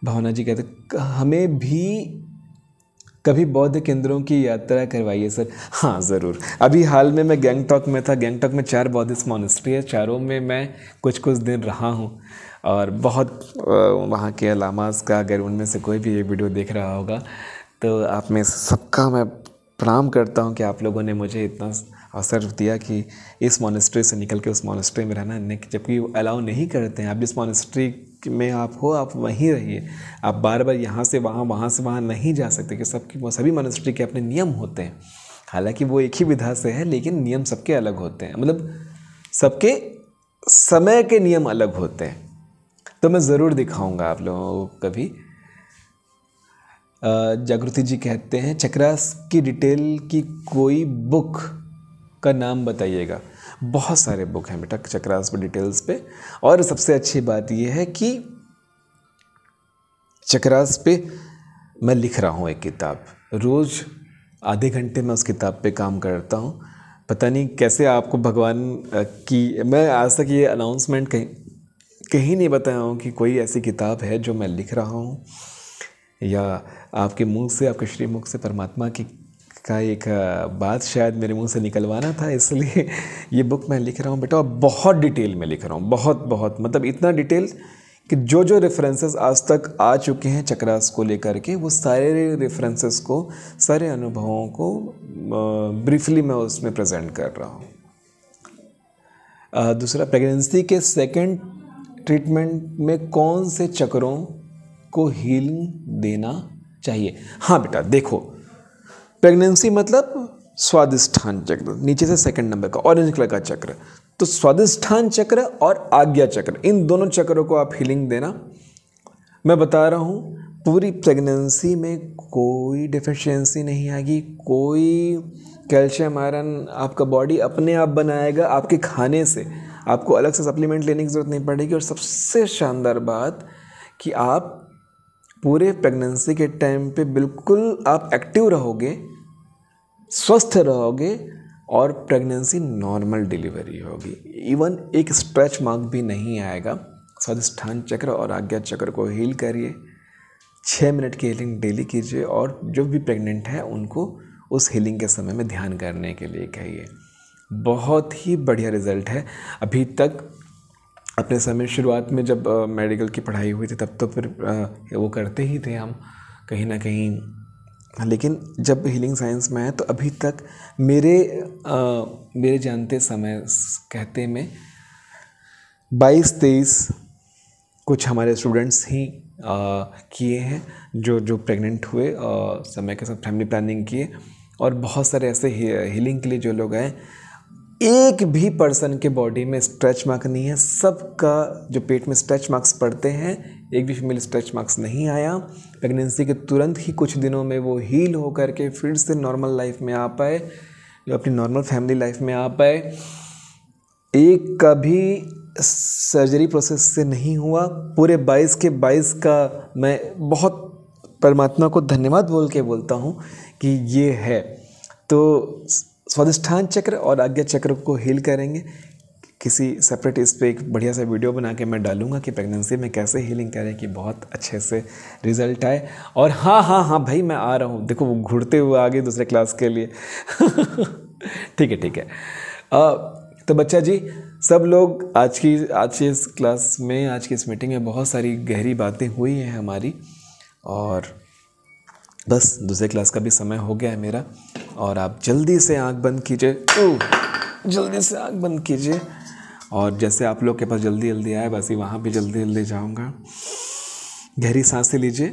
भावना जी कहते हमें भी कभी बौद्ध केंद्रों की यात्रा करवाइए सर हाँ ज़रूर अभी हाल में मैं गैंगटॉक में था गैंगटॉक में चार बौद्धिस्ट मॉनिस्ट्री है चारों में मैं कुछ कुछ दिन रहा हूँ और बहुत वहाँ के लामाज का अगर उनमें से कोई भी ये वीडियो देख रहा होगा तो आप में सबका मैं प्रणाम करता हूँ कि आप लोगों ने मुझे इतना अवसर दिया कि इस मोनेस्ट्री से निकल के उस मोनेस्ट्री में रहना जबकि अलाउ नहीं करते हैं आप जिस मोनेस्ट्री में आप हो आप वहीं रहिए आप बार बार यहाँ से वहाँ वहाँ से वहाँ नहीं जा सकते कि सबकी सभी मोनिस्ट्री के अपने नियम होते हैं हालांकि वो एक ही विधा से है लेकिन नियम सबके अलग होते हैं मतलब सबके समय के नियम अलग होते हैं तो मैं ज़रूर दिखाऊंगा आप लोगों को कभी जागृति जी कहते हैं चक्रास की डिटेल की कोई बुक का नाम बताइएगा बहुत सारे बुक हैं बेटा चक्रास पर डिटेल्स पे और सबसे अच्छी बात यह है कि चक्रास पे मैं लिख रहा हूँ एक किताब रोज़ आधे घंटे में उस किताब पे काम करता हूँ पता नहीं कैसे आपको भगवान की मैं आज तक ये अनाउंसमेंट कहीं कहीं नहीं बताया हूँ कि कोई ऐसी किताब है जो मैं लिख रहा हूँ या आपके मुंह से आपके श्री मुख से परमात्मा की का एक बात शायद मेरे मुंह से निकलवाना था इसलिए [LAUGHS] ये बुक मैं लिख रहा हूँ बेटा बहुत डिटेल में लिख रहा हूँ बहुत बहुत मतलब इतना डिटेल कि जो जो रेफरेंसेस आज तक आ चुके हैं चक्रास को लेकर के वो सारे रेफरेंसेस को सारे अनुभवों को ब्रीफली मैं उसमें प्रेजेंट कर रहा हूँ दूसरा प्रेगनेंसी के सेकंड ट्रीटमेंट में कौन से चक्रों को हीलिंग देना चाहिए हाँ बेटा देखो प्रेगनेंसी मतलब स्वादिष्ठान चक्र नीचे से सेकंड नंबर का ऑरेंज कलर का चक्र तो स्वादिष्ठान चक्र और आज्ञा चक्र इन दोनों चक्रों को आप हीलिंग देना मैं बता रहा हूँ पूरी प्रेगनेंसी में कोई डिफिशेंसी नहीं आएगी कोई कैल्शियम आयरन आपका बॉडी अपने आप बनाएगा आपके खाने से आपको अलग से सप्लीमेंट लेने की ज़रूरत नहीं पड़ेगी और सबसे शानदार बात कि आप पूरे प्रेगनेंसी के टाइम पे बिल्कुल आप एक्टिव रहोगे स्वस्थ रहोगे और प्रेगनेंसी नॉर्मल डिलीवरी होगी इवन एक स्ट्रेच मार्क भी नहीं आएगा स्वादिष्ठान चक्र और आज्ञा चक्र को हील करिए छः मिनट की हीलिंग डेली कीजिए और जो भी प्रेग्नेंट है उनको उस हीलिंग के समय में ध्यान करने के लिए कहिए बहुत ही बढ़िया रिज़ल्ट है अभी तक अपने समय शुरुआत में जब मेडिकल की पढ़ाई हुई थी तब तो फिर आ, वो करते ही थे हम कहीं ना कहीं लेकिन जब हीलिंग साइंस में आया तो अभी तक मेरे आ, मेरे जानते समय कहते में 22 तेईस कुछ हमारे स्टूडेंट्स ही किए हैं जो जो प्रेग्नेंट हुए आ, समय के साथ फैमिली प्लानिंग किए और बहुत सारे ऐसे हीलिंग के लिए जो लोग आए एक भी पर्सन के बॉडी में स्ट्रेच मार्क नहीं है सबका जो पेट में स्ट्रेच मार्क्स पड़ते हैं एक भी फीमेल स्ट्रेच मार्क्स नहीं आया प्रेगनेंसी के तुरंत ही कुछ दिनों में वो हील हो के फिर से नॉर्मल लाइफ में आ पाए जो अपनी नॉर्मल फैमिली लाइफ में आ पाए एक का भी सर्जरी प्रोसेस से नहीं हुआ पूरे 22 के 22 का मैं बहुत परमात्मा को धन्यवाद बोल के बोलता हूँ कि ये है तो स्वादिष्ठान चक्र और आज्ञा चक्र को हील करेंगे किसी सेपरेट इस पर एक बढ़िया सा वीडियो बना के मैं डालूंगा कि प्रेगनेंसी में कैसे हीलिंग करें कि बहुत अच्छे से रिजल्ट आए और हाँ हाँ हाँ भाई मैं आ रहा हूँ देखो वो घुड़ते हुए आ गए दूसरे क्लास के लिए [LAUGHS] ठीक है ठीक है आ, तो बच्चा जी सब लोग आज की आज की इस क्लास में आज की इस मीटिंग में बहुत सारी गहरी बातें हुई हैं हमारी और बस दूसरे क्लास का भी समय हो गया है मेरा और आप जल्दी से आँख बंद कीजिए जल्दी से आँख बंद कीजिए और जैसे आप लोग के पास जल्दी जल्दी आए बस ही वहाँ भी जल्दी जल्दी जाऊँगा गहरी सांसें लीजिए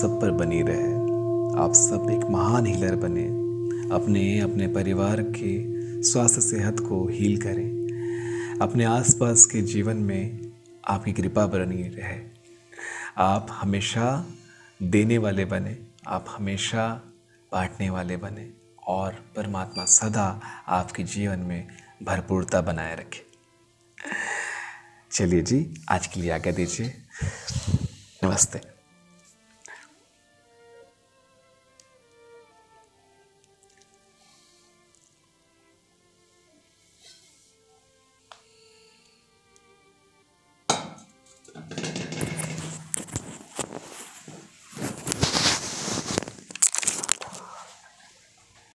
सब पर बनी रहे आप सब एक महान हीलर बने अपने अपने परिवार के स्वास्थ्य सेहत को हील करें अपने आसपास के जीवन में आपकी कृपा बनी रहे आप हमेशा देने वाले बने आप हमेशा बांटने वाले बने और परमात्मा सदा आपके जीवन में भरपूरता बनाए रखे चलिए जी आज के लिए आज्ञा दीजिए नमस्ते